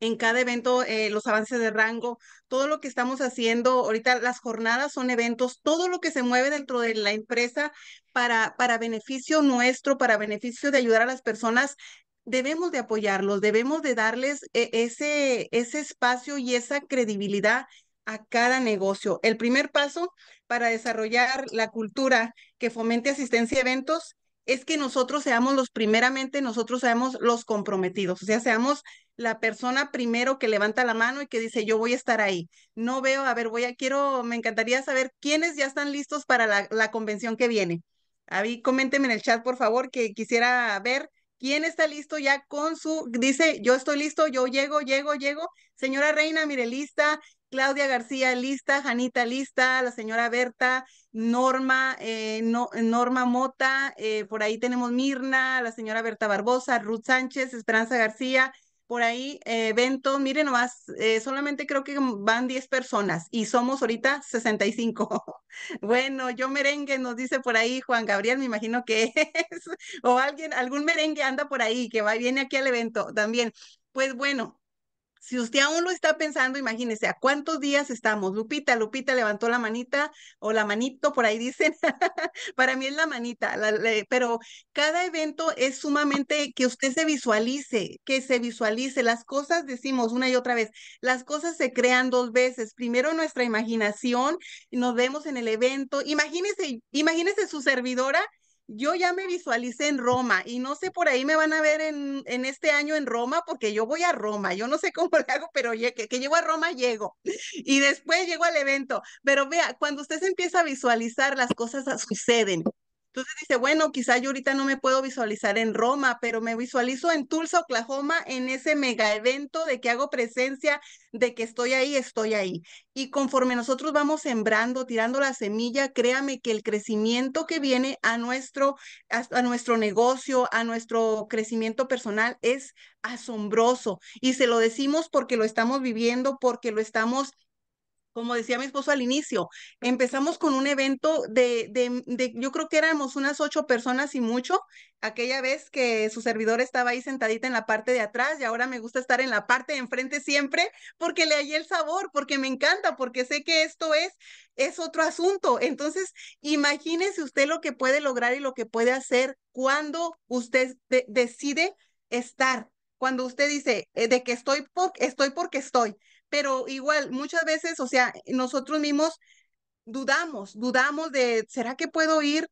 en cada evento, eh, los avances de rango, todo lo que estamos haciendo ahorita, las jornadas son eventos, todo lo que se mueve dentro de la empresa para, para beneficio nuestro, para beneficio de ayudar a las personas, debemos de apoyarlos, debemos de darles e, ese, ese espacio y esa credibilidad a cada negocio. El primer paso para desarrollar la cultura que fomente asistencia a eventos es que nosotros seamos los primeramente, nosotros seamos los comprometidos, o sea, seamos la persona primero que levanta la mano y que dice, yo voy a estar ahí. No veo, a ver, voy a, quiero, me encantaría saber quiénes ya están listos para la, convención que viene. mí coménteme en el chat, por favor, que quisiera ver quién está listo ya con su, dice, yo estoy listo, yo llego, llego, llego. Señora Reina, mire, lista. Claudia García lista, Janita lista, la señora Berta, Norma, eh, Norma Mota, eh, por ahí tenemos Mirna, la señora Berta Barbosa, Ruth Sánchez, Esperanza García, por ahí eh, miren nomás, eh, solamente creo que van 10 personas y somos ahorita 65. <laughs> bueno, yo merengue, nos dice por ahí Juan Gabriel, me imagino que <laughs> es, o alguien, algún merengue anda por ahí que va, viene aquí al evento también. Pues bueno, si usted aún lo está pensando, imagínese a cuántos días estamos. Lupita, Lupita levantó la manita o la manito, por ahí dicen. <laughs> Para mí es la manita, pero cada evento es sumamente que usted se visualice, que se visualice. Las cosas, decimos una y otra vez, las cosas se crean dos veces. Primero nuestra imaginación, nos vemos en el evento. Imagínese, imagínese su servidora yo ya me visualicé en Roma y no sé, por ahí me van a ver en, este año en Roma porque yo voy a Roma, yo no sé cómo le <laughs> hago, pero que, que llego a Roma, llego. Y después llego al evento. Pero vea, cuando usted se empieza a visualizar, las cosas suceden. Entonces dice, bueno, quizá yo ahorita no me puedo visualizar en Roma, pero me visualizo en Tulsa, Oklahoma, en ese mega evento de que hago presencia, de que estoy ahí, estoy ahí. Y conforme nosotros vamos sembrando, tirando la semilla, créame que el crecimiento que viene a nuestro, a nuestro negocio, a nuestro crecimiento personal es asombroso. Y se lo decimos porque lo estamos viviendo, porque lo estamos como decía mi esposo al inicio, empezamos con un evento de, de, yo creo que éramos unas ocho personas y mucho, aquella vez que su servidor estaba ahí sentadita en la parte de atrás y ahora me gusta estar en la parte de enfrente siempre porque le hallé el sabor, porque me encanta, porque sé que esto es, es otro asunto. Entonces, imagínese usted lo que puede lograr y lo que puede hacer cuando usted decide estar, cuando usted dice eh, de que estoy, estoy porque estoy pero igual muchas veces, o sea, nosotros mismos dudamos, dudamos de, ¿será que puedo ir?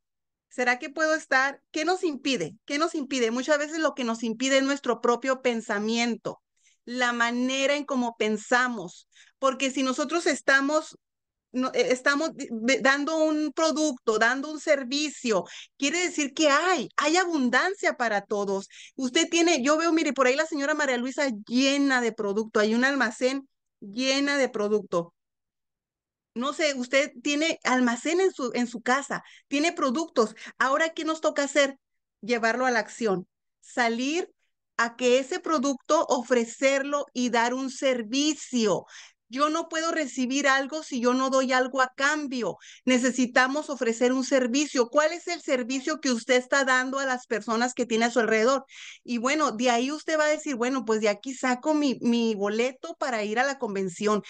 ¿Será que puedo estar? ¿Qué nos impide? ¿Qué nos impide? Muchas veces lo que nos impide es nuestro propio pensamiento, la manera en cómo pensamos, porque si nosotros estamos e, estamos dando un producto, dando un servicio, quiere decir que hay, hay abundancia para todos. Usted tiene, yo veo, mire, por ahí la señora María Luisa llena de producto, hay un almacén llena de producto. No sé, usted tiene almacén en su, en su casa, tiene productos. Ahora, ¿qué nos toca hacer? Llevarlo a la acción, salir a que ese producto ofrecerlo y dar un servicio. Yo no puedo recibir algo si yo no doy algo a cambio. Necesitamos ofrecer un servicio. ¿Cuál es el servicio que usted está dando a las personas que tiene a su alrededor? Y bueno, de ahí usted va a decir, bueno, pues de aquí saco mi, mi boleto para ir a la convención.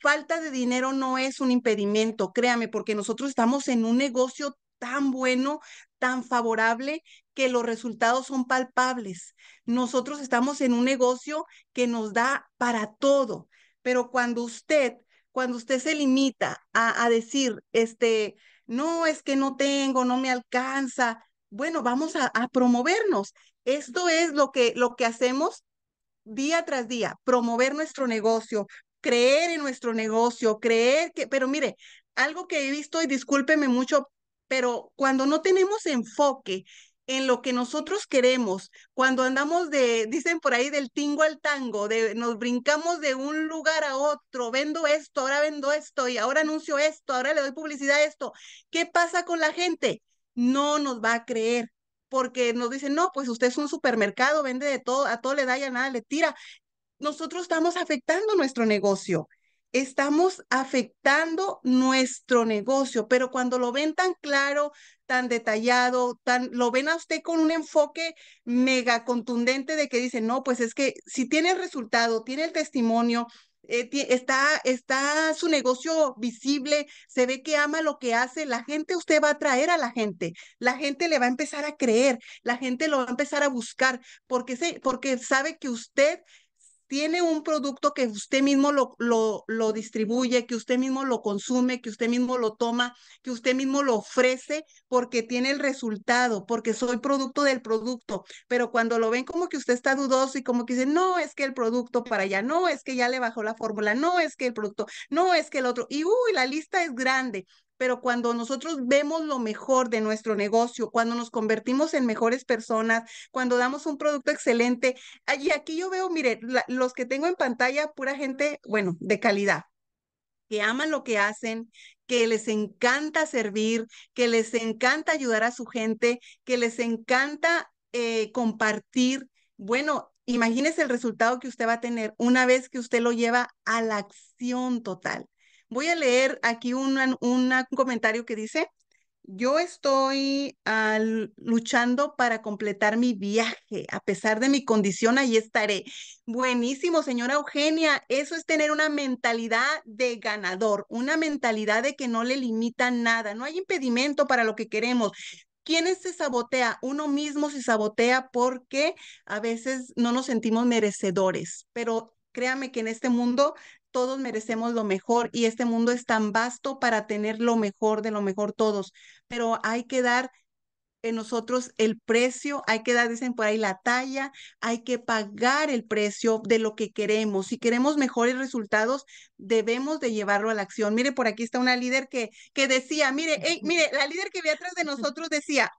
Falta de dinero no es un impedimento, créame, porque nosotros estamos en un negocio tan bueno, tan favorable, que los resultados son palpables. Nosotros estamos en un negocio que nos da para todo. Pero cuando usted, cuando usted se limita a, decir, este, no, es que no tengo, no me alcanza, bueno, vamos a, promovernos. Esto es lo que, lo que hacemos día tras día, promover nuestro negocio, creer en nuestro negocio, creer que, pero mire, algo que he visto y discúlpeme mucho, pero cuando no tenemos enfoque en lo que nosotros queremos, cuando andamos de, dicen por ahí, del tingo al tango, de, nos brincamos de un lugar a otro, vendo esto, ahora vendo esto y ahora anuncio esto, ahora le doy publicidad a esto, ¿qué pasa con la gente? No nos va a creer porque nos dicen, no, pues usted es un supermercado, vende de todo, a todo le da y a nada le tira. Nosotros estamos afectando nuestro negocio estamos afectando nuestro negocio, pero cuando lo ven tan claro, tan detallado, tan lo ven a usted con un enfoque mega contundente de que dice "No, pues es que si tiene el resultado, tiene el testimonio, eh, está está su negocio visible, se ve que ama lo que hace, la gente usted va a atraer a la gente, la gente le va a empezar a creer, la gente lo va a empezar a buscar porque se porque sabe que usted tiene un producto que usted mismo lo, lo, distribuye, que usted mismo lo consume, que usted mismo lo toma, que usted mismo lo ofrece porque tiene el resultado, porque soy producto del producto. Pero cuando lo ven como que usted está dudoso y como que dice, no, es que el producto para allá, no, es que ya le bajó la fórmula, no, es que el producto, no, es que el otro. Y uy, la lista es grande pero cuando nosotros vemos lo mejor de nuestro negocio, cuando nos convertimos en mejores personas, cuando damos un producto excelente, y aquí yo veo, mire, los que tengo en pantalla, pura gente, bueno, de calidad, que aman lo que hacen, que les encanta servir, que les encanta ayudar a su gente, que les encanta eh, compartir. Bueno, imagínese el resultado que usted va a tener una vez que usted lo lleva a la acción total. Voy a leer aquí un comentario que dice, yo estoy luchando para completar mi viaje. A pesar de mi condición, ahí estaré. Buenísimo, señora Eugenia. Eso es tener una mentalidad de ganador, una mentalidad de que no le limita nada. No hay impedimento para lo que queremos. ¿Quiénes se sabotea? Uno mismo se sabotea porque a veces no nos sentimos merecedores, pero créame que en este mundo todos merecemos lo mejor y este mundo es tan vasto para tener lo mejor de lo mejor todos, pero hay que dar en nosotros el precio, hay que dar, dicen por ahí, la talla, hay que pagar el precio de lo que queremos. Si queremos mejores resultados, debemos de llevarlo a la acción. Mire, por aquí está una líder que, que decía, mire, mire, la líder que ve atrás de nosotros decía,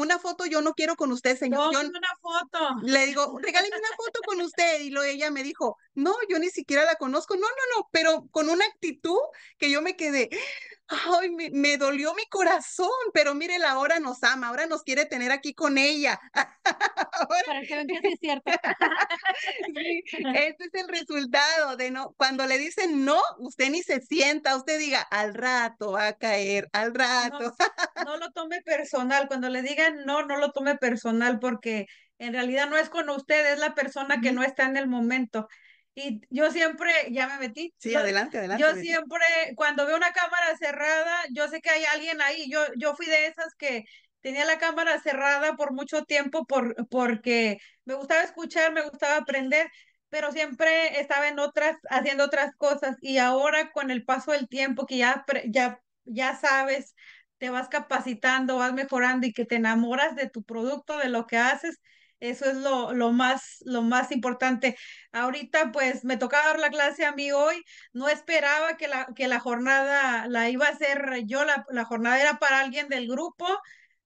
una foto yo no quiero con usted, señor. una foto. Le digo, regáleme una foto con usted. Y lo ella me dijo, no, yo ni siquiera la conozco. No, no, no, pero con una actitud que yo me quedé, ay, me, dolió mi corazón, pero mire, la hora nos ama, ahora nos quiere tener aquí con ella. <laughs> Para que es cierto. <laughs> este es el resultado de no, cuando le dicen no, usted ni se sienta, usted diga, al rato va a caer, al rato. No, no lo tome personal, cuando le digan no, no lo tome personal porque en realidad no es con usted, es la persona que no está en el momento. Y yo siempre, ya me metí. Sí, adelante, adelante. Yo siempre, cuando veo una cámara cerrada, yo sé que hay alguien ahí. Yo, yo fui de esas que tenía la cámara cerrada por mucho tiempo por, porque me gustaba escuchar, me gustaba aprender, pero siempre estaba en otras, haciendo otras cosas. Y ahora con el paso del tiempo que ya, ya sabes te vas capacitando, vas mejorando y que te enamoras de tu producto, de lo que haces. Eso es lo, lo, más, lo más importante. Ahorita, pues, me tocaba dar la clase a mí hoy. No esperaba que la, que la jornada la iba a hacer yo, la, jornada era para alguien del grupo,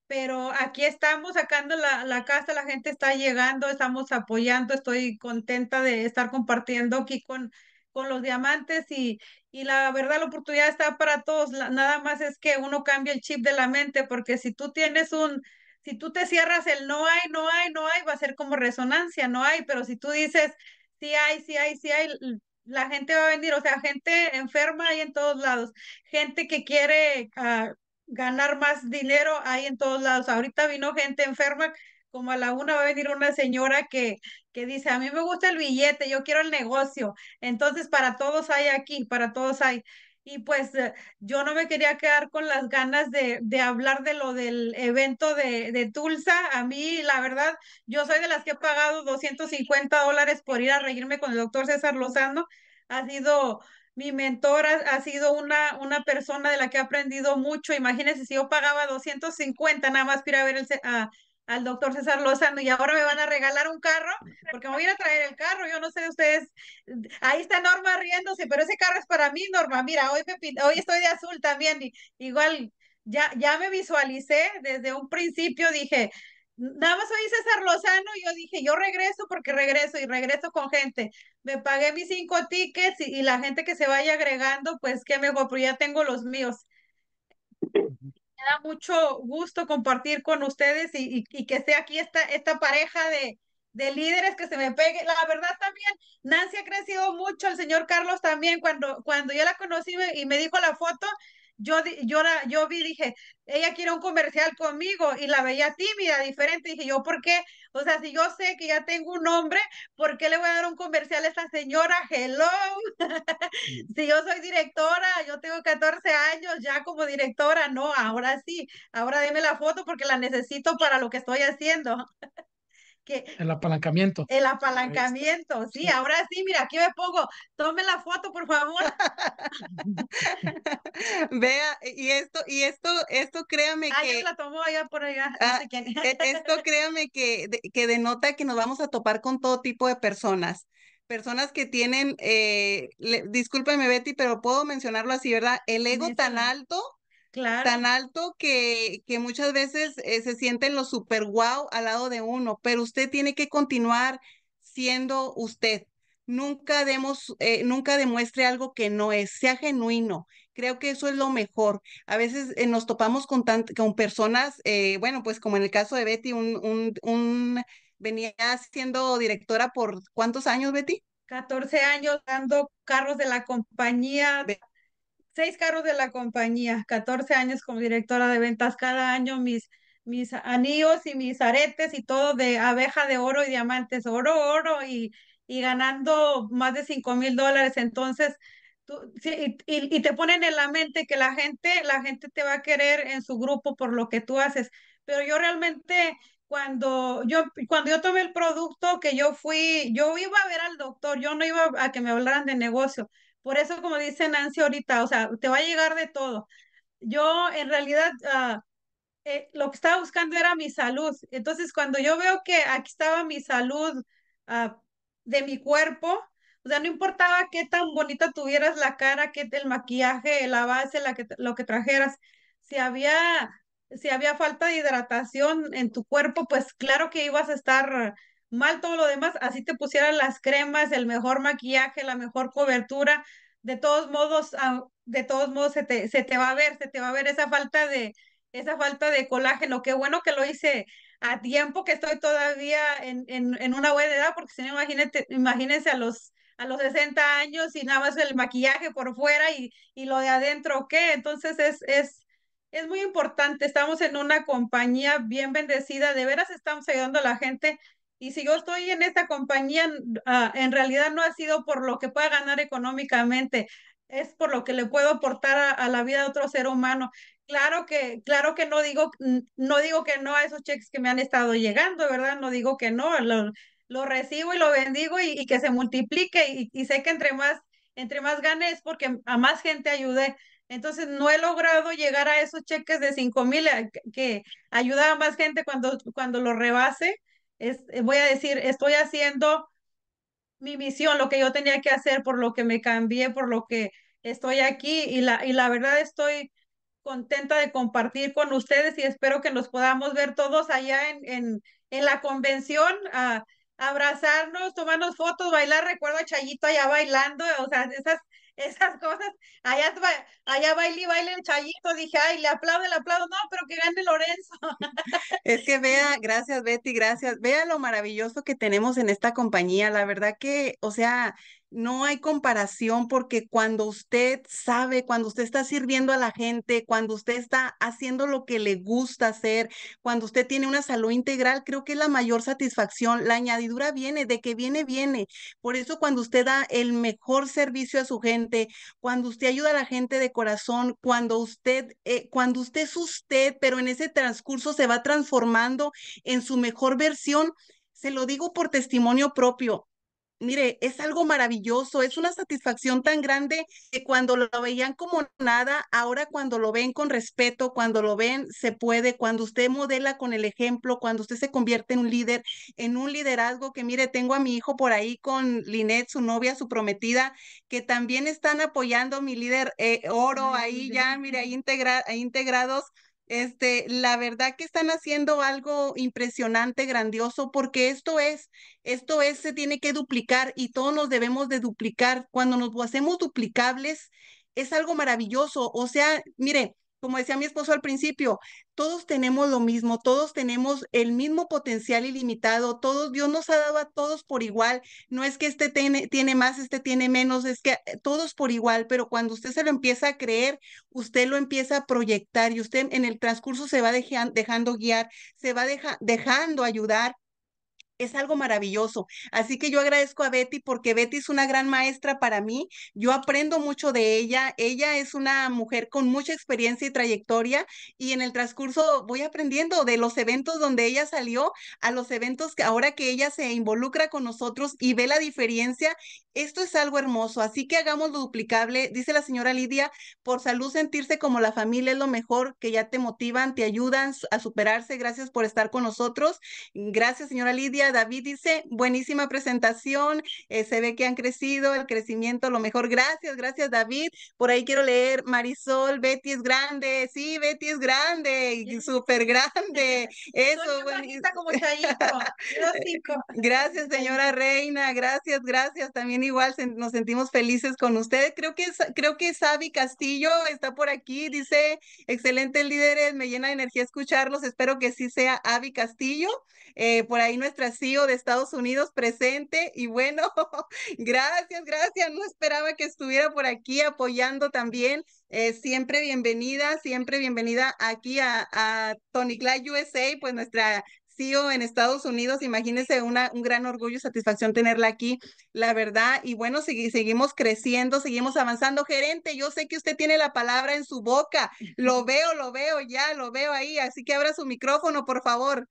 pero aquí estamos sacando la, la casa, la gente está llegando, estamos apoyando, estoy contenta de estar compartiendo aquí con con los diamantes y, y la verdad la oportunidad está para todos. nada más es que uno cambie el chip de la mente porque si tú tienes un, si tú te cierras el no hay, no hay, no hay, va a ser como resonancia, no hay, pero si tú dices sí hay, sí hay, sí hay, la gente va a venir, o sea, gente enferma hay en todos lados, gente que quiere ah, ganar más dinero hay en todos lados. Ahorita vino gente enferma, como a la una va a venir una señora que que dice, a mí me gusta el billete, yo quiero el negocio. Entonces, para todos hay aquí, para todos hay. Y pues eh, yo no me quería quedar con las ganas de, de hablar de lo del evento de, de, Tulsa. A mí, la verdad, yo soy de las que he pagado 250 dólares por ir a reírme con el doctor César Lozano. Ha sido mi mentor, ha, sido una, una persona de la que he aprendido mucho. Imagínense si yo pagaba 250 nada más para a ver el, a, al doctor César Lozano y ahora me van a regalar un carro porque me voy a traer el carro. Yo no sé ustedes, ahí está Norma riéndose, pero ese carro es para mí, Norma. Mira, hoy, hoy estoy de azul también. igual, ya, ya me visualicé desde un principio, dije, nada más soy César Lozano yo dije, yo regreso porque regreso y regreso con gente. Me pagué mis cinco tickets y, la gente que se vaya agregando, pues qué mejor, pero ya tengo los míos da mucho gusto compartir con ustedes y, y, que esté aquí esta, esta pareja de, líderes que se me pegue. La verdad también, Nancy ha crecido mucho, el señor Carlos también, cuando, cuando yo la conocí y me dijo la foto, yo, yo, yo vi, dije, ella quiere un comercial conmigo y la veía tímida, diferente. Dije, yo, ¿por qué? O sea, si yo sé que ya tengo un nombre, ¿por qué le voy a dar un comercial a esta señora? Hello. <laughs> si yo soy directora, yo tengo 14 años ya como directora, no, ahora sí, ahora deme la foto porque la necesito para lo que estoy haciendo el apalancamiento. El apalancamiento, sí, ahora sí, mira, aquí me pongo, tome la foto, por favor. <laughs> Vea, y esto, y esto, esto créame ah, que que. la tomó allá por allá. Ah, e, esto <laughs> créame que, que denota que nos vamos a topar con todo tipo de personas. Personas que tienen, discúlpame eh, discúlpeme Betty, pero puedo mencionarlo así, ¿verdad? El ego tan alto tan alto que, que muchas veces eh, se sienten los super wow al lado de uno, pero usted tiene que continuar siendo usted. Nunca, demos, eh, nunca demuestre algo que no es, sea genuino. Creo que eso es lo mejor. A veces eh, nos topamos con, con personas, bueno, pues como en el caso de Betty, un, un, un, venía siendo directora por cuántos años, Betty? 14 años dando carros de la compañía, seis carros de la compañía, 14 años como directora de ventas cada año, mis, mis anillos y mis aretes y todo de abeja de oro y diamantes, oro, oro y, y ganando más de 5 mil dólares. Entonces, tú, y, te ponen en la mente que la gente, la gente te va a querer en su grupo por lo que tú haces. Pero yo realmente... Cuando yo, cuando yo tomé el producto que yo fui, yo iba a ver al doctor, yo no iba a que me hablaran de negocio, por eso, como dice Nancy ahorita, o sea, te va a llegar de todo. Yo en realidad ah, eh, lo que estaba buscando era mi salud. Entonces, cuando yo veo que aquí estaba mi salud ah, de mi cuerpo, o sea, no importaba qué tan bonita tuvieras la cara, qué el maquillaje, la base, lo que trajeras, si había, si había falta de hidratación en tu cuerpo, pues claro que ibas a estar mal todo lo demás, así te pusieran las cremas, el mejor maquillaje, la mejor cobertura, de todos modos, ah, de todos modos se te, va a ver, se te va a ver esa falta de, esa falta de colágeno. Qué bueno que lo hice a tiempo que estoy todavía en, una buena edad, porque si no, imagínense a los, a los 60 años y nada más el maquillaje por fuera y, lo de adentro, ¿qué? Entonces es, es, es muy importante. Estamos en una compañía bien bendecida, de veras estamos ayudando a la gente y si yo estoy en esta compañía, ah, en realidad no ha sido por lo que pueda ganar económicamente, es por lo que le puedo aportar a, la vida de otro ser humano. Claro que, claro que no digo, no digo que no a esos cheques que me han estado llegando, ¿verdad? No digo que no, lo, lo recibo y lo bendigo y, que se multiplique y, sé que entre más, entre más gane es porque a más gente ayude. Entonces no he logrado llegar a esos cheques de 5 mil eh, que, que ayuda a más gente cuando, cuando lo rebase eh, voy a decir, estoy haciendo mi misión, lo que yo tenía que hacer, por lo que me cambié, por lo que estoy aquí y la, y la verdad estoy contenta de compartir con ustedes y espero que nos podamos ver todos allá en, en, en la convención, abrazarnos, tomarnos fotos, bailar. Recuerdo a Chayito allá bailando, o sea, esas esas cosas. Allá, allá baile baile el chayito, dije, ay, le aplaudo, le aplaudo, no, pero que gane Lorenzo. <laughs> Es que vea, gracias Betty, gracias, vea lo maravilloso que tenemos en esta compañía, la verdad que, o sea, no hay comparación porque cuando usted sabe, cuando usted está sirviendo a la gente, cuando usted está haciendo lo que le gusta hacer, cuando usted tiene una salud integral, creo que es la mayor satisfacción. La añadidura viene, de que viene, viene. Por eso cuando usted da el mejor servicio a su gente, cuando usted ayuda a la gente de corazón, cuando usted, eh, cuando usted es usted, pero en ese transcurso se va transformando en su mejor versión, se lo digo por testimonio propio mire, es algo maravilloso, es una satisfacción tan grande que cuando lo veían como nada, ahora cuando lo ven con respeto, cuando lo ven, se puede, cuando usted modela con el ejemplo, cuando usted se convierte en un líder, en un liderazgo que, mire, tengo a mi hijo por ahí con Linet, su novia, su prometida, que también están apoyando a mi líder eh, Oro, ahí ya, mire, ahí integrados este, la verdad que están haciendo algo impresionante, grandioso, porque esto es, esto es, se tiene que duplicar y todos nos debemos de duplicar. Cuando nos hacemos duplicables, es algo maravilloso. O sea, mire, como decía mi esposo al principio, todos tenemos lo mismo, todos tenemos el mismo potencial ilimitado, todos, Dios nos ha dado a todos por igual, no es que este tiene, más, este tiene menos, es que eh, todos por igual, pero cuando usted se lo empieza a creer, usted lo empieza a proyectar y usted en el transcurso se va dejando guiar, se va dejando ayudar es algo maravilloso. Así que yo agradezco a Betty porque Betty es una gran maestra para mí. Yo aprendo mucho de ella. Ella es una mujer con mucha experiencia y trayectoria y en el transcurso voy aprendiendo de los eventos donde ella salió a los eventos que ahora que ella se involucra con nosotros y ve la diferencia esto es algo hermoso, así que hagamos lo duplicable, dice la señora Lidia, por salud sentirse como la familia es lo mejor, que ya te motivan, te ayudan a superarse. Gracias por estar con nosotros. Gracias, señora Lidia. David dice, buenísima presentación, eh, se ve que han crecido, el crecimiento, lo mejor. Gracias, gracias, David. Por ahí quiero leer Marisol, Betty es grande, sí, Betty es grande, súper grande. <laughs> Eso, bueno. como <laughs> Gracias, señora Reina, gracias, gracias también igual nos sentimos felices con ustedes, Creo que, creo que Castillo está por aquí, dice, excelente líderes, me llena de energía escucharlos, espero que sí sea Avi Castillo, eh, por ahí nuestra CEO de Estados Unidos presente y bueno, <laughs> gracias, gracias, no esperaba que estuviera por aquí apoyando también, eh, siempre bienvenida, siempre bienvenida aquí a, a Tony Clay USA, pues nuestra en Estados Unidos. Imagínense una, un gran orgullo y satisfacción tenerla aquí, la verdad. Y bueno, seguimos creciendo, seguimos avanzando. Gerente, yo sé que usted tiene la palabra en su boca. Lo veo, lo veo ya, lo veo ahí. Así que abra su micrófono, por favor.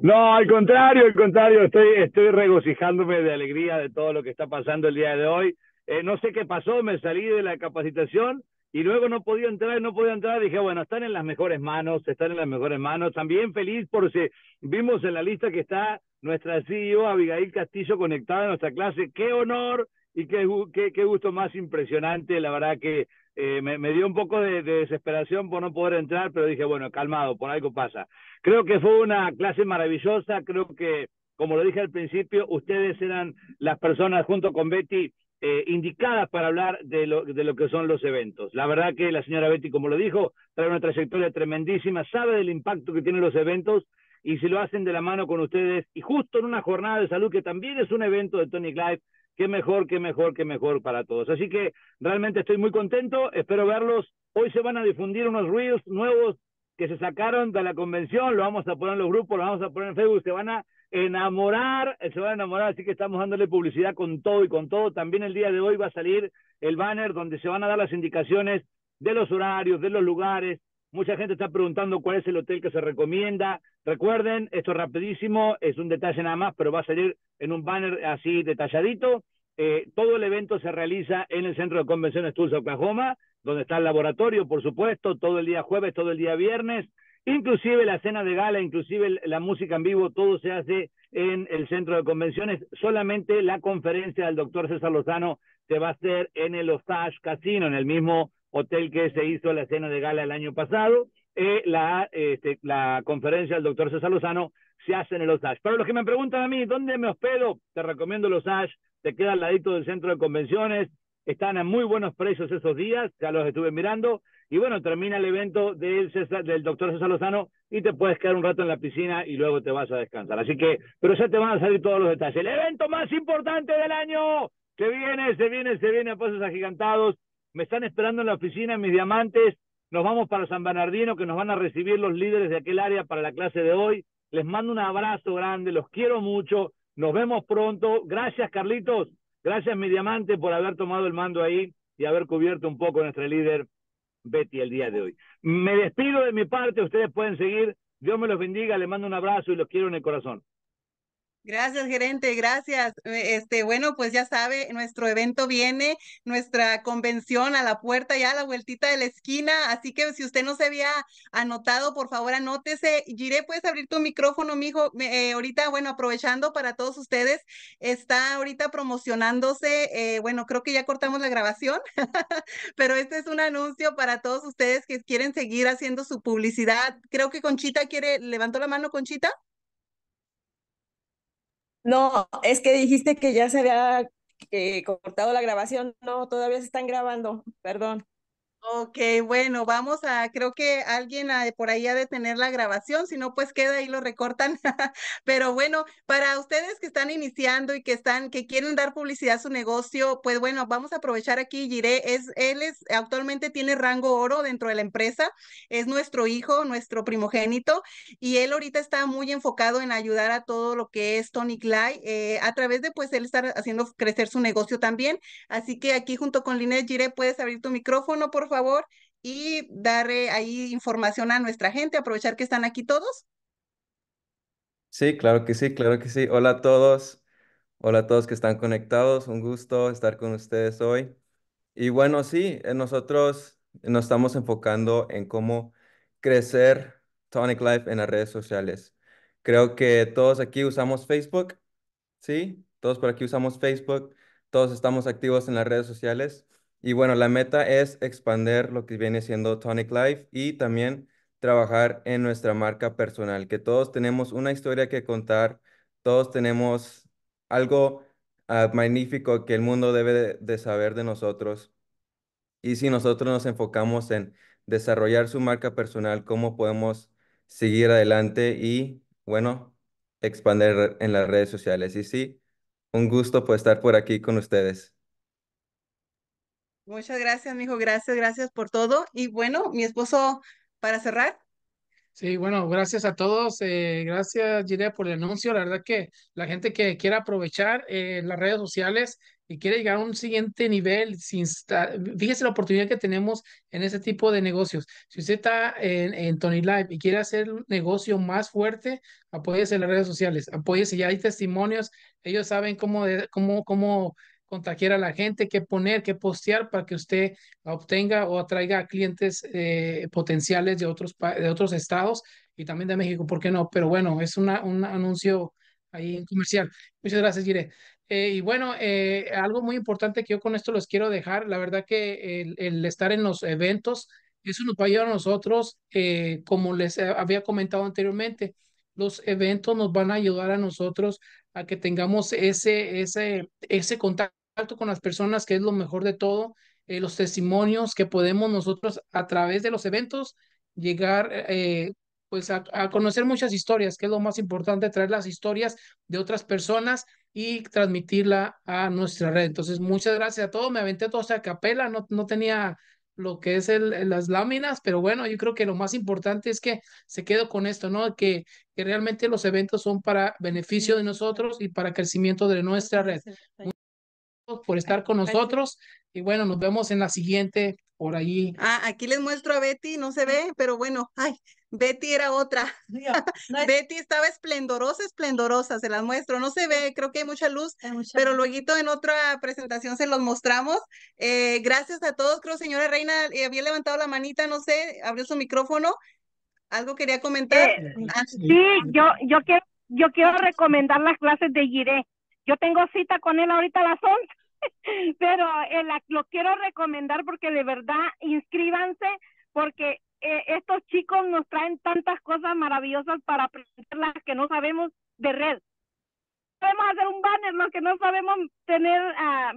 No, al contrario, al contrario, estoy, estoy regocijándome de alegría de todo lo que está pasando el día de hoy. Eh, no sé qué pasó, me salí de la capacitación, y luego no podía entrar, no podía entrar, dije, bueno, están en las mejores manos, están en las mejores manos. También feliz porque vimos en la lista que está nuestra CEO Abigail Castillo conectada a nuestra clase. Qué honor y qué, qué, gusto más impresionante, la verdad que eh, me, dio un poco de, desesperación por no poder entrar, pero dije, bueno, calmado, por algo pasa. Creo que fue una clase maravillosa, creo que, como lo dije al principio, ustedes eran las personas junto con Betty eh, indicadas para hablar de lo, de lo que son los eventos. La verdad que la señora Betty, como lo dijo, trae una trayectoria tremendísima, sabe del impacto que tienen los eventos y si lo hacen de la mano con ustedes y justo en una jornada de salud que también es un evento de Tony Clive, qué mejor, qué mejor, qué mejor para todos. Así que realmente estoy muy contento, espero verlos. Hoy se van a difundir unos ruidos nuevos que se sacaron de la convención, lo vamos a poner en los grupos, lo vamos a poner en Facebook, se van a enamorar, se va a enamorar, así que estamos dándole publicidad con todo y con todo. También el día de hoy va a salir el banner donde se van a dar las indicaciones de los horarios, de los lugares. Mucha gente está preguntando cuál es el hotel que se recomienda. Recuerden, esto es rapidísimo, es un detalle nada más, pero va a salir en un banner así detalladito. Eh, todo el evento se realiza en el Centro de Convenciones Tulsa, Oklahoma, donde está el laboratorio, por supuesto, todo el día jueves, todo el día viernes inclusive la cena de gala, inclusive la música en vivo, todo se hace en el centro de convenciones. Solamente la conferencia del doctor César Lozano se va a hacer en el Osage Casino, en el mismo hotel que se hizo la cena de gala el año pasado. Eh, la, este, la conferencia del doctor César Lozano se hace en el Osage. Para los que me preguntan a mí, ¿dónde me hospedo? Te recomiendo el Osage, te queda al ladito del centro de convenciones, están a muy buenos precios esos días, ya los estuve mirando. Y bueno, termina el evento del, del doctor César Lozano y te puedes quedar un rato en la piscina y luego te vas a descansar. Así que, pero ya te van a salir todos los detalles. El evento más importante del año. Se viene, se viene, se viene a pasos agigantados. Me están esperando en la oficina mis diamantes. Nos vamos para San Bernardino, que nos van a recibir los líderes de aquel área para la clase de hoy. Les mando un abrazo grande, los quiero mucho. Nos vemos pronto. Gracias, Carlitos. Gracias, mi diamante, por haber tomado el mando ahí y haber cubierto un poco a nuestro líder Betty el día de hoy. Me despido de mi parte, ustedes pueden seguir. Dios me los bendiga, les mando un abrazo y los quiero en el corazón. Gracias, gerente, gracias. Eh, este, bueno, pues ya sabe, nuestro evento viene, nuestra convención a la puerta, ya a la vueltita de la esquina. Así que si usted no se había anotado, por favor, anótese. Gire, puedes abrir tu micrófono, mijo. Eh, ahorita, bueno, aprovechando para todos ustedes, está ahorita promocionándose. Eh, bueno, creo que ya cortamos la grabación, <laughs> pero este es un anuncio para todos ustedes que quieren seguir haciendo su publicidad. Creo que Conchita quiere, levantó la mano, Conchita. No, es que dijiste que ya se había eh, cortado la grabación. No, todavía se están grabando, perdón. Ok, bueno, vamos a, creo que alguien por ahí ha de tener la grabación, si no, pues queda ahí lo recortan. <laughs> Pero bueno, para ustedes que están iniciando y que están, que quieren dar publicidad a su negocio, pues bueno, vamos a aprovechar aquí. Jire, es, él es, actualmente tiene rango oro dentro de la empresa, es nuestro hijo, nuestro primogénito, y él ahorita está muy enfocado en ayudar a todo lo que es Tony Clay, eh, a través de pues él estar haciendo crecer su negocio también. Así que aquí junto con Linet Jire, puedes abrir tu micrófono, por favor, y dar ahí información a nuestra gente, aprovechar que están aquí todos. Sí, claro que sí, claro que sí. Hola a todos. Hola a todos que están conectados. Un gusto estar con ustedes hoy. Y bueno, sí, eh, nosotros nos estamos enfocando en cómo crecer Tonic Life en las redes sociales. Creo que todos aquí usamos Facebook, ¿sí? Todos por aquí usamos Facebook, todos estamos activos en las redes sociales. Y bueno, la meta es expander lo que viene siendo Tonic Life y también trabajar en nuestra marca personal, que todos tenemos una historia que contar, todos tenemos algo ah, magnífico que el mundo debe de, saber de nosotros. Y si nosotros nos enfocamos en desarrollar su marca personal, cómo podemos seguir adelante y, bueno, expandir en las redes sociales. Y sí, un gusto por pues, estar por aquí con ustedes. Muchas gracias, hijo. Gracias, gracias por todo. Y bueno, mi esposo, para cerrar. Sí, bueno, gracias a todos. Eh, gracias, Girea, por el anuncio. La verdad que la gente que quiera aprovechar eh, las redes sociales y quiere llegar a un siguiente nivel, fíjese la oportunidad que tenemos en ese tipo de negocios. Si usted está en, en Tony Live y quiere hacer un negocio más fuerte, apóyese en las redes sociales, apóyese, ya hay testimonios, ellos saben cómo, cómo, cómo contagiar a la gente, qué poner, qué postear para que usted obtenga o atraiga clientes eh, potenciales de otros, de otros estados y también de México, ¿por qué no? Pero bueno, es una, un anuncio ahí en comercial. Muchas gracias, Jire eh, y bueno, eh, algo muy importante que yo con esto les quiero dejar, la verdad que el, el estar en los eventos, eso nos va a ayudar a nosotros, como les había comentado anteriormente, los eventos nos van a ayudar a nosotros a que tengamos ese, ese, ese contacto con las personas, que es lo mejor de todo, eh, los testimonios que podemos nosotros a través de los eventos llegar eh, eh, pues a, conocer muchas historias, que es lo más importante, traer las historias de otras personas y transmitirla a nuestra red. Entonces, muchas gracias a todos, me aventé toda esta capela, no, tenía lo que es el, las láminas, pero bueno, yo creo que lo más importante es que se quedó con esto, ¿no? Que, que realmente los eventos son para beneficio de nosotros y para crecimiento de nuestra red por estar con nosotros. Y bueno, nos vemos en la siguiente por ahí Ah, aquí les muestro a Betty, no se ve, pero bueno, ay, Betty era otra. <laughs> Betty estaba esplendorosa, esplendorosa, se las muestro, no se ve, creo que hay mucha luz, pero luego en otra presentación se los mostramos. Eh, gracias a todos, creo señora Reina eh, había levantado la manita, no sé, abrió su micrófono. ¿Algo quería comentar? Eh, ah, ah, sí, yo, yo, quiero, yo quiero recomendar las clases de Giré. Yo tengo cita con él ahorita a las 11. <laughs> pero eh, lo quiero recomendar porque de verdad inscríbanse porque eh, estos chicos nos traen tantas cosas maravillosas para aprender las que no sabemos de red. Podemos hacer un banner, los que no sabemos tener, ah,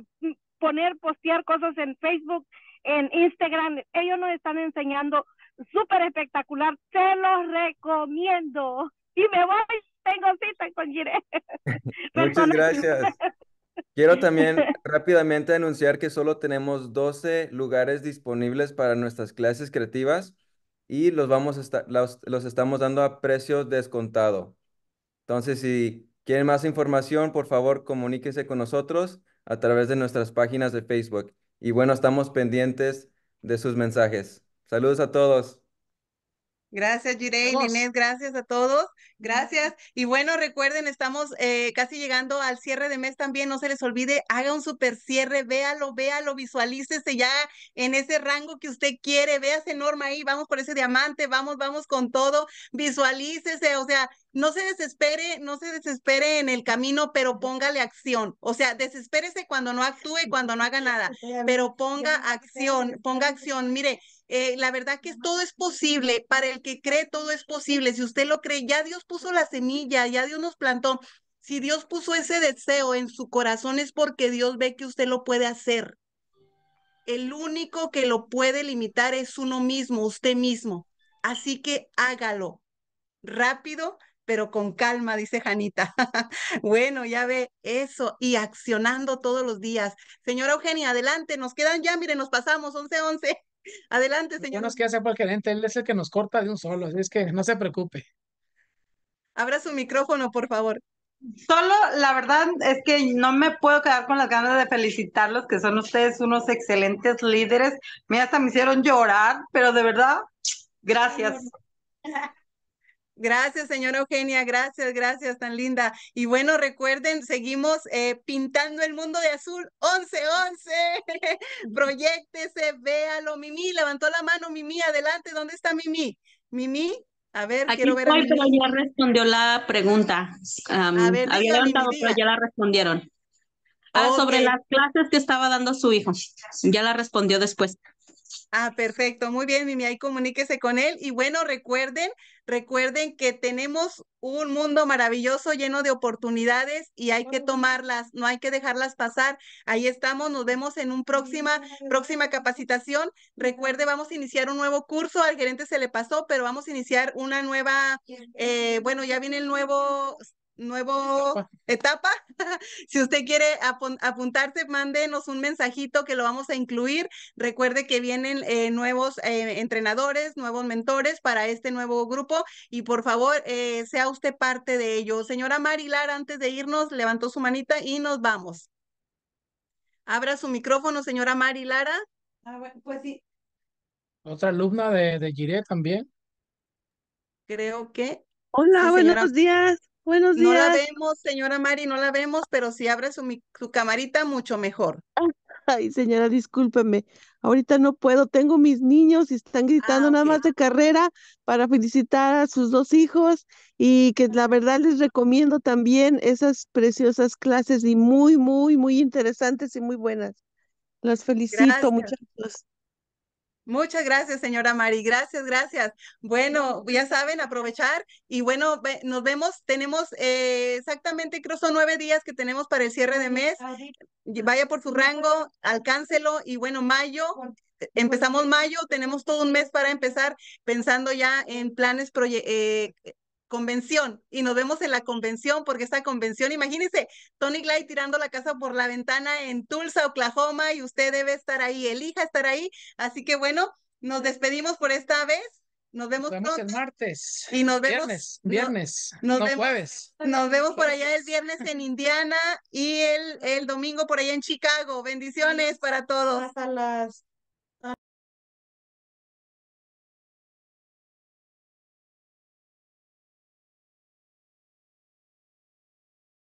poner, postear cosas en Facebook, en Instagram. Ellos nos están enseñando súper espectacular. Se los recomiendo. Y me voy, tengo cita con Jire <laughs> Muchas gracias. Quiero también <laughs> rápidamente anunciar que solo tenemos 12 lugares disponibles para nuestras clases creativas y los, vamos los estamos dando a precio descontado. Entonces, si quieren más información, por favor, comuníquese con nosotros a través de nuestras páginas de Facebook. Y bueno, estamos pendientes de sus mensajes. Saludos a todos. Gracias, Jirey, Inés, gracias a todos. Gracias. Y bueno, recuerden, estamos eh, casi llegando al cierre de mes también. No se les olvide, haga un super cierre, véalo, véalo, visualícese ya en ese rango que usted quiere. Véase Norma ahí, vamos por ese diamante, vamos, vamos con todo. Visualícese, o sea, no se desespere, no se desespere en el camino, pero póngale acción. O sea, desespérese cuando no actúe, cuando no haga nada, pero ponga acción, ponga acción. Mire, eh, la verdad que todo es posible, para el que cree todo es posible. Si usted lo cree, ya Dios puso la semilla, ya Dios nos plantó. Si Dios puso ese deseo en su corazón es porque Dios ve que usted lo puede hacer. El único que lo puede limitar es uno mismo, usted mismo. Así que hágalo rápido, pero con calma, dice Janita. <laughs> bueno, ya ve eso y accionando todos los días. Señora Eugenia, adelante, nos quedan ya, miren, nos pasamos once, once. Adelante, señor. No nos queda por el gerente, él es el que nos corta de un solo, así es que no se preocupe. Abra su micrófono, por favor. Solo la verdad es que no me puedo quedar con las ganas de felicitarlos, que son ustedes unos excelentes líderes. Mira, hasta me hicieron llorar, pero de verdad, gracias. <laughs> Gracias, señora Eugenia, gracias, gracias, tan linda. Y bueno, recuerden, seguimos eh, pintando el mundo de azul, once, once, <laughs> proyectese, véalo, Mimi, levantó la mano, Mimi, adelante, ¿dónde está Mimi? Mimi, a ver, quiero ver. ya respondió la pregunta. a ver, había levantado, pero ya la respondieron. Ah, sobre las clases que estaba dando su hijo, ya la respondió después. Ah, perfecto, muy bien, Mimi, ahí comuníquese con él. Y bueno, recuerden, recuerden que tenemos un mundo maravilloso lleno de oportunidades y hay que tomarlas, no hay que dejarlas pasar. Ahí estamos, nos vemos en una próxima, próxima capacitación. Recuerde, vamos a iniciar un nuevo curso, al gerente se le pasó, pero vamos a iniciar una nueva, eh, bueno, ya viene el nuevo nuevo etapa. <laughs> si usted quiere apuntarse, mándenos un mensajito que lo vamos a incluir. Recuerde que vienen eh, nuevos eh, entrenadores, nuevos mentores para este nuevo grupo y por favor eh, sea usted parte de ello. Señora Lara, antes de irnos, levantó su manita y nos vamos. Abra su micrófono, señora Mari Lara. Ah, pues sí. Otra alumna de, de también. Creo que. Hola, buenos días. Buenos días. No la vemos, señora Mari, no la vemos, pero si abre su, su camarita, mucho mejor. <laughs> Ay, señora, discúlpeme. Ahorita no puedo, tengo mis niños y están gritando ah, nada más de carrera para felicitar a sus dos hijos y que la verdad les recomiendo también esas preciosas clases y muy, muy, muy interesantes y muy buenas. Las felicito, Gracias. Muchas gracias, señora Mari. Gracias, gracias. Bueno, ya saben, aprovechar y bueno, nos vemos. Tenemos eh, exactamente, creo son nueve días que tenemos para el cierre de mes. Vaya por su rango, alcáncelo y bueno, mayo, eh, empezamos mayo, tenemos todo un mes para empezar pensando ya en planes, eh, convención y nos vemos en la convención porque esta convención, imagínense, Tony Glide tirando la casa por la ventana en Tulsa, Oklahoma y usted debe estar ahí, elija estar ahí. Así que bueno, nos despedimos por esta vez. Nos vemos, nos vemos el martes. Y nos vemos. Viernes, nos vemos, jueves. Nos vemos por allá el viernes en Indiana y el, el domingo por allá en Chicago. Bendiciones para todos. Hasta las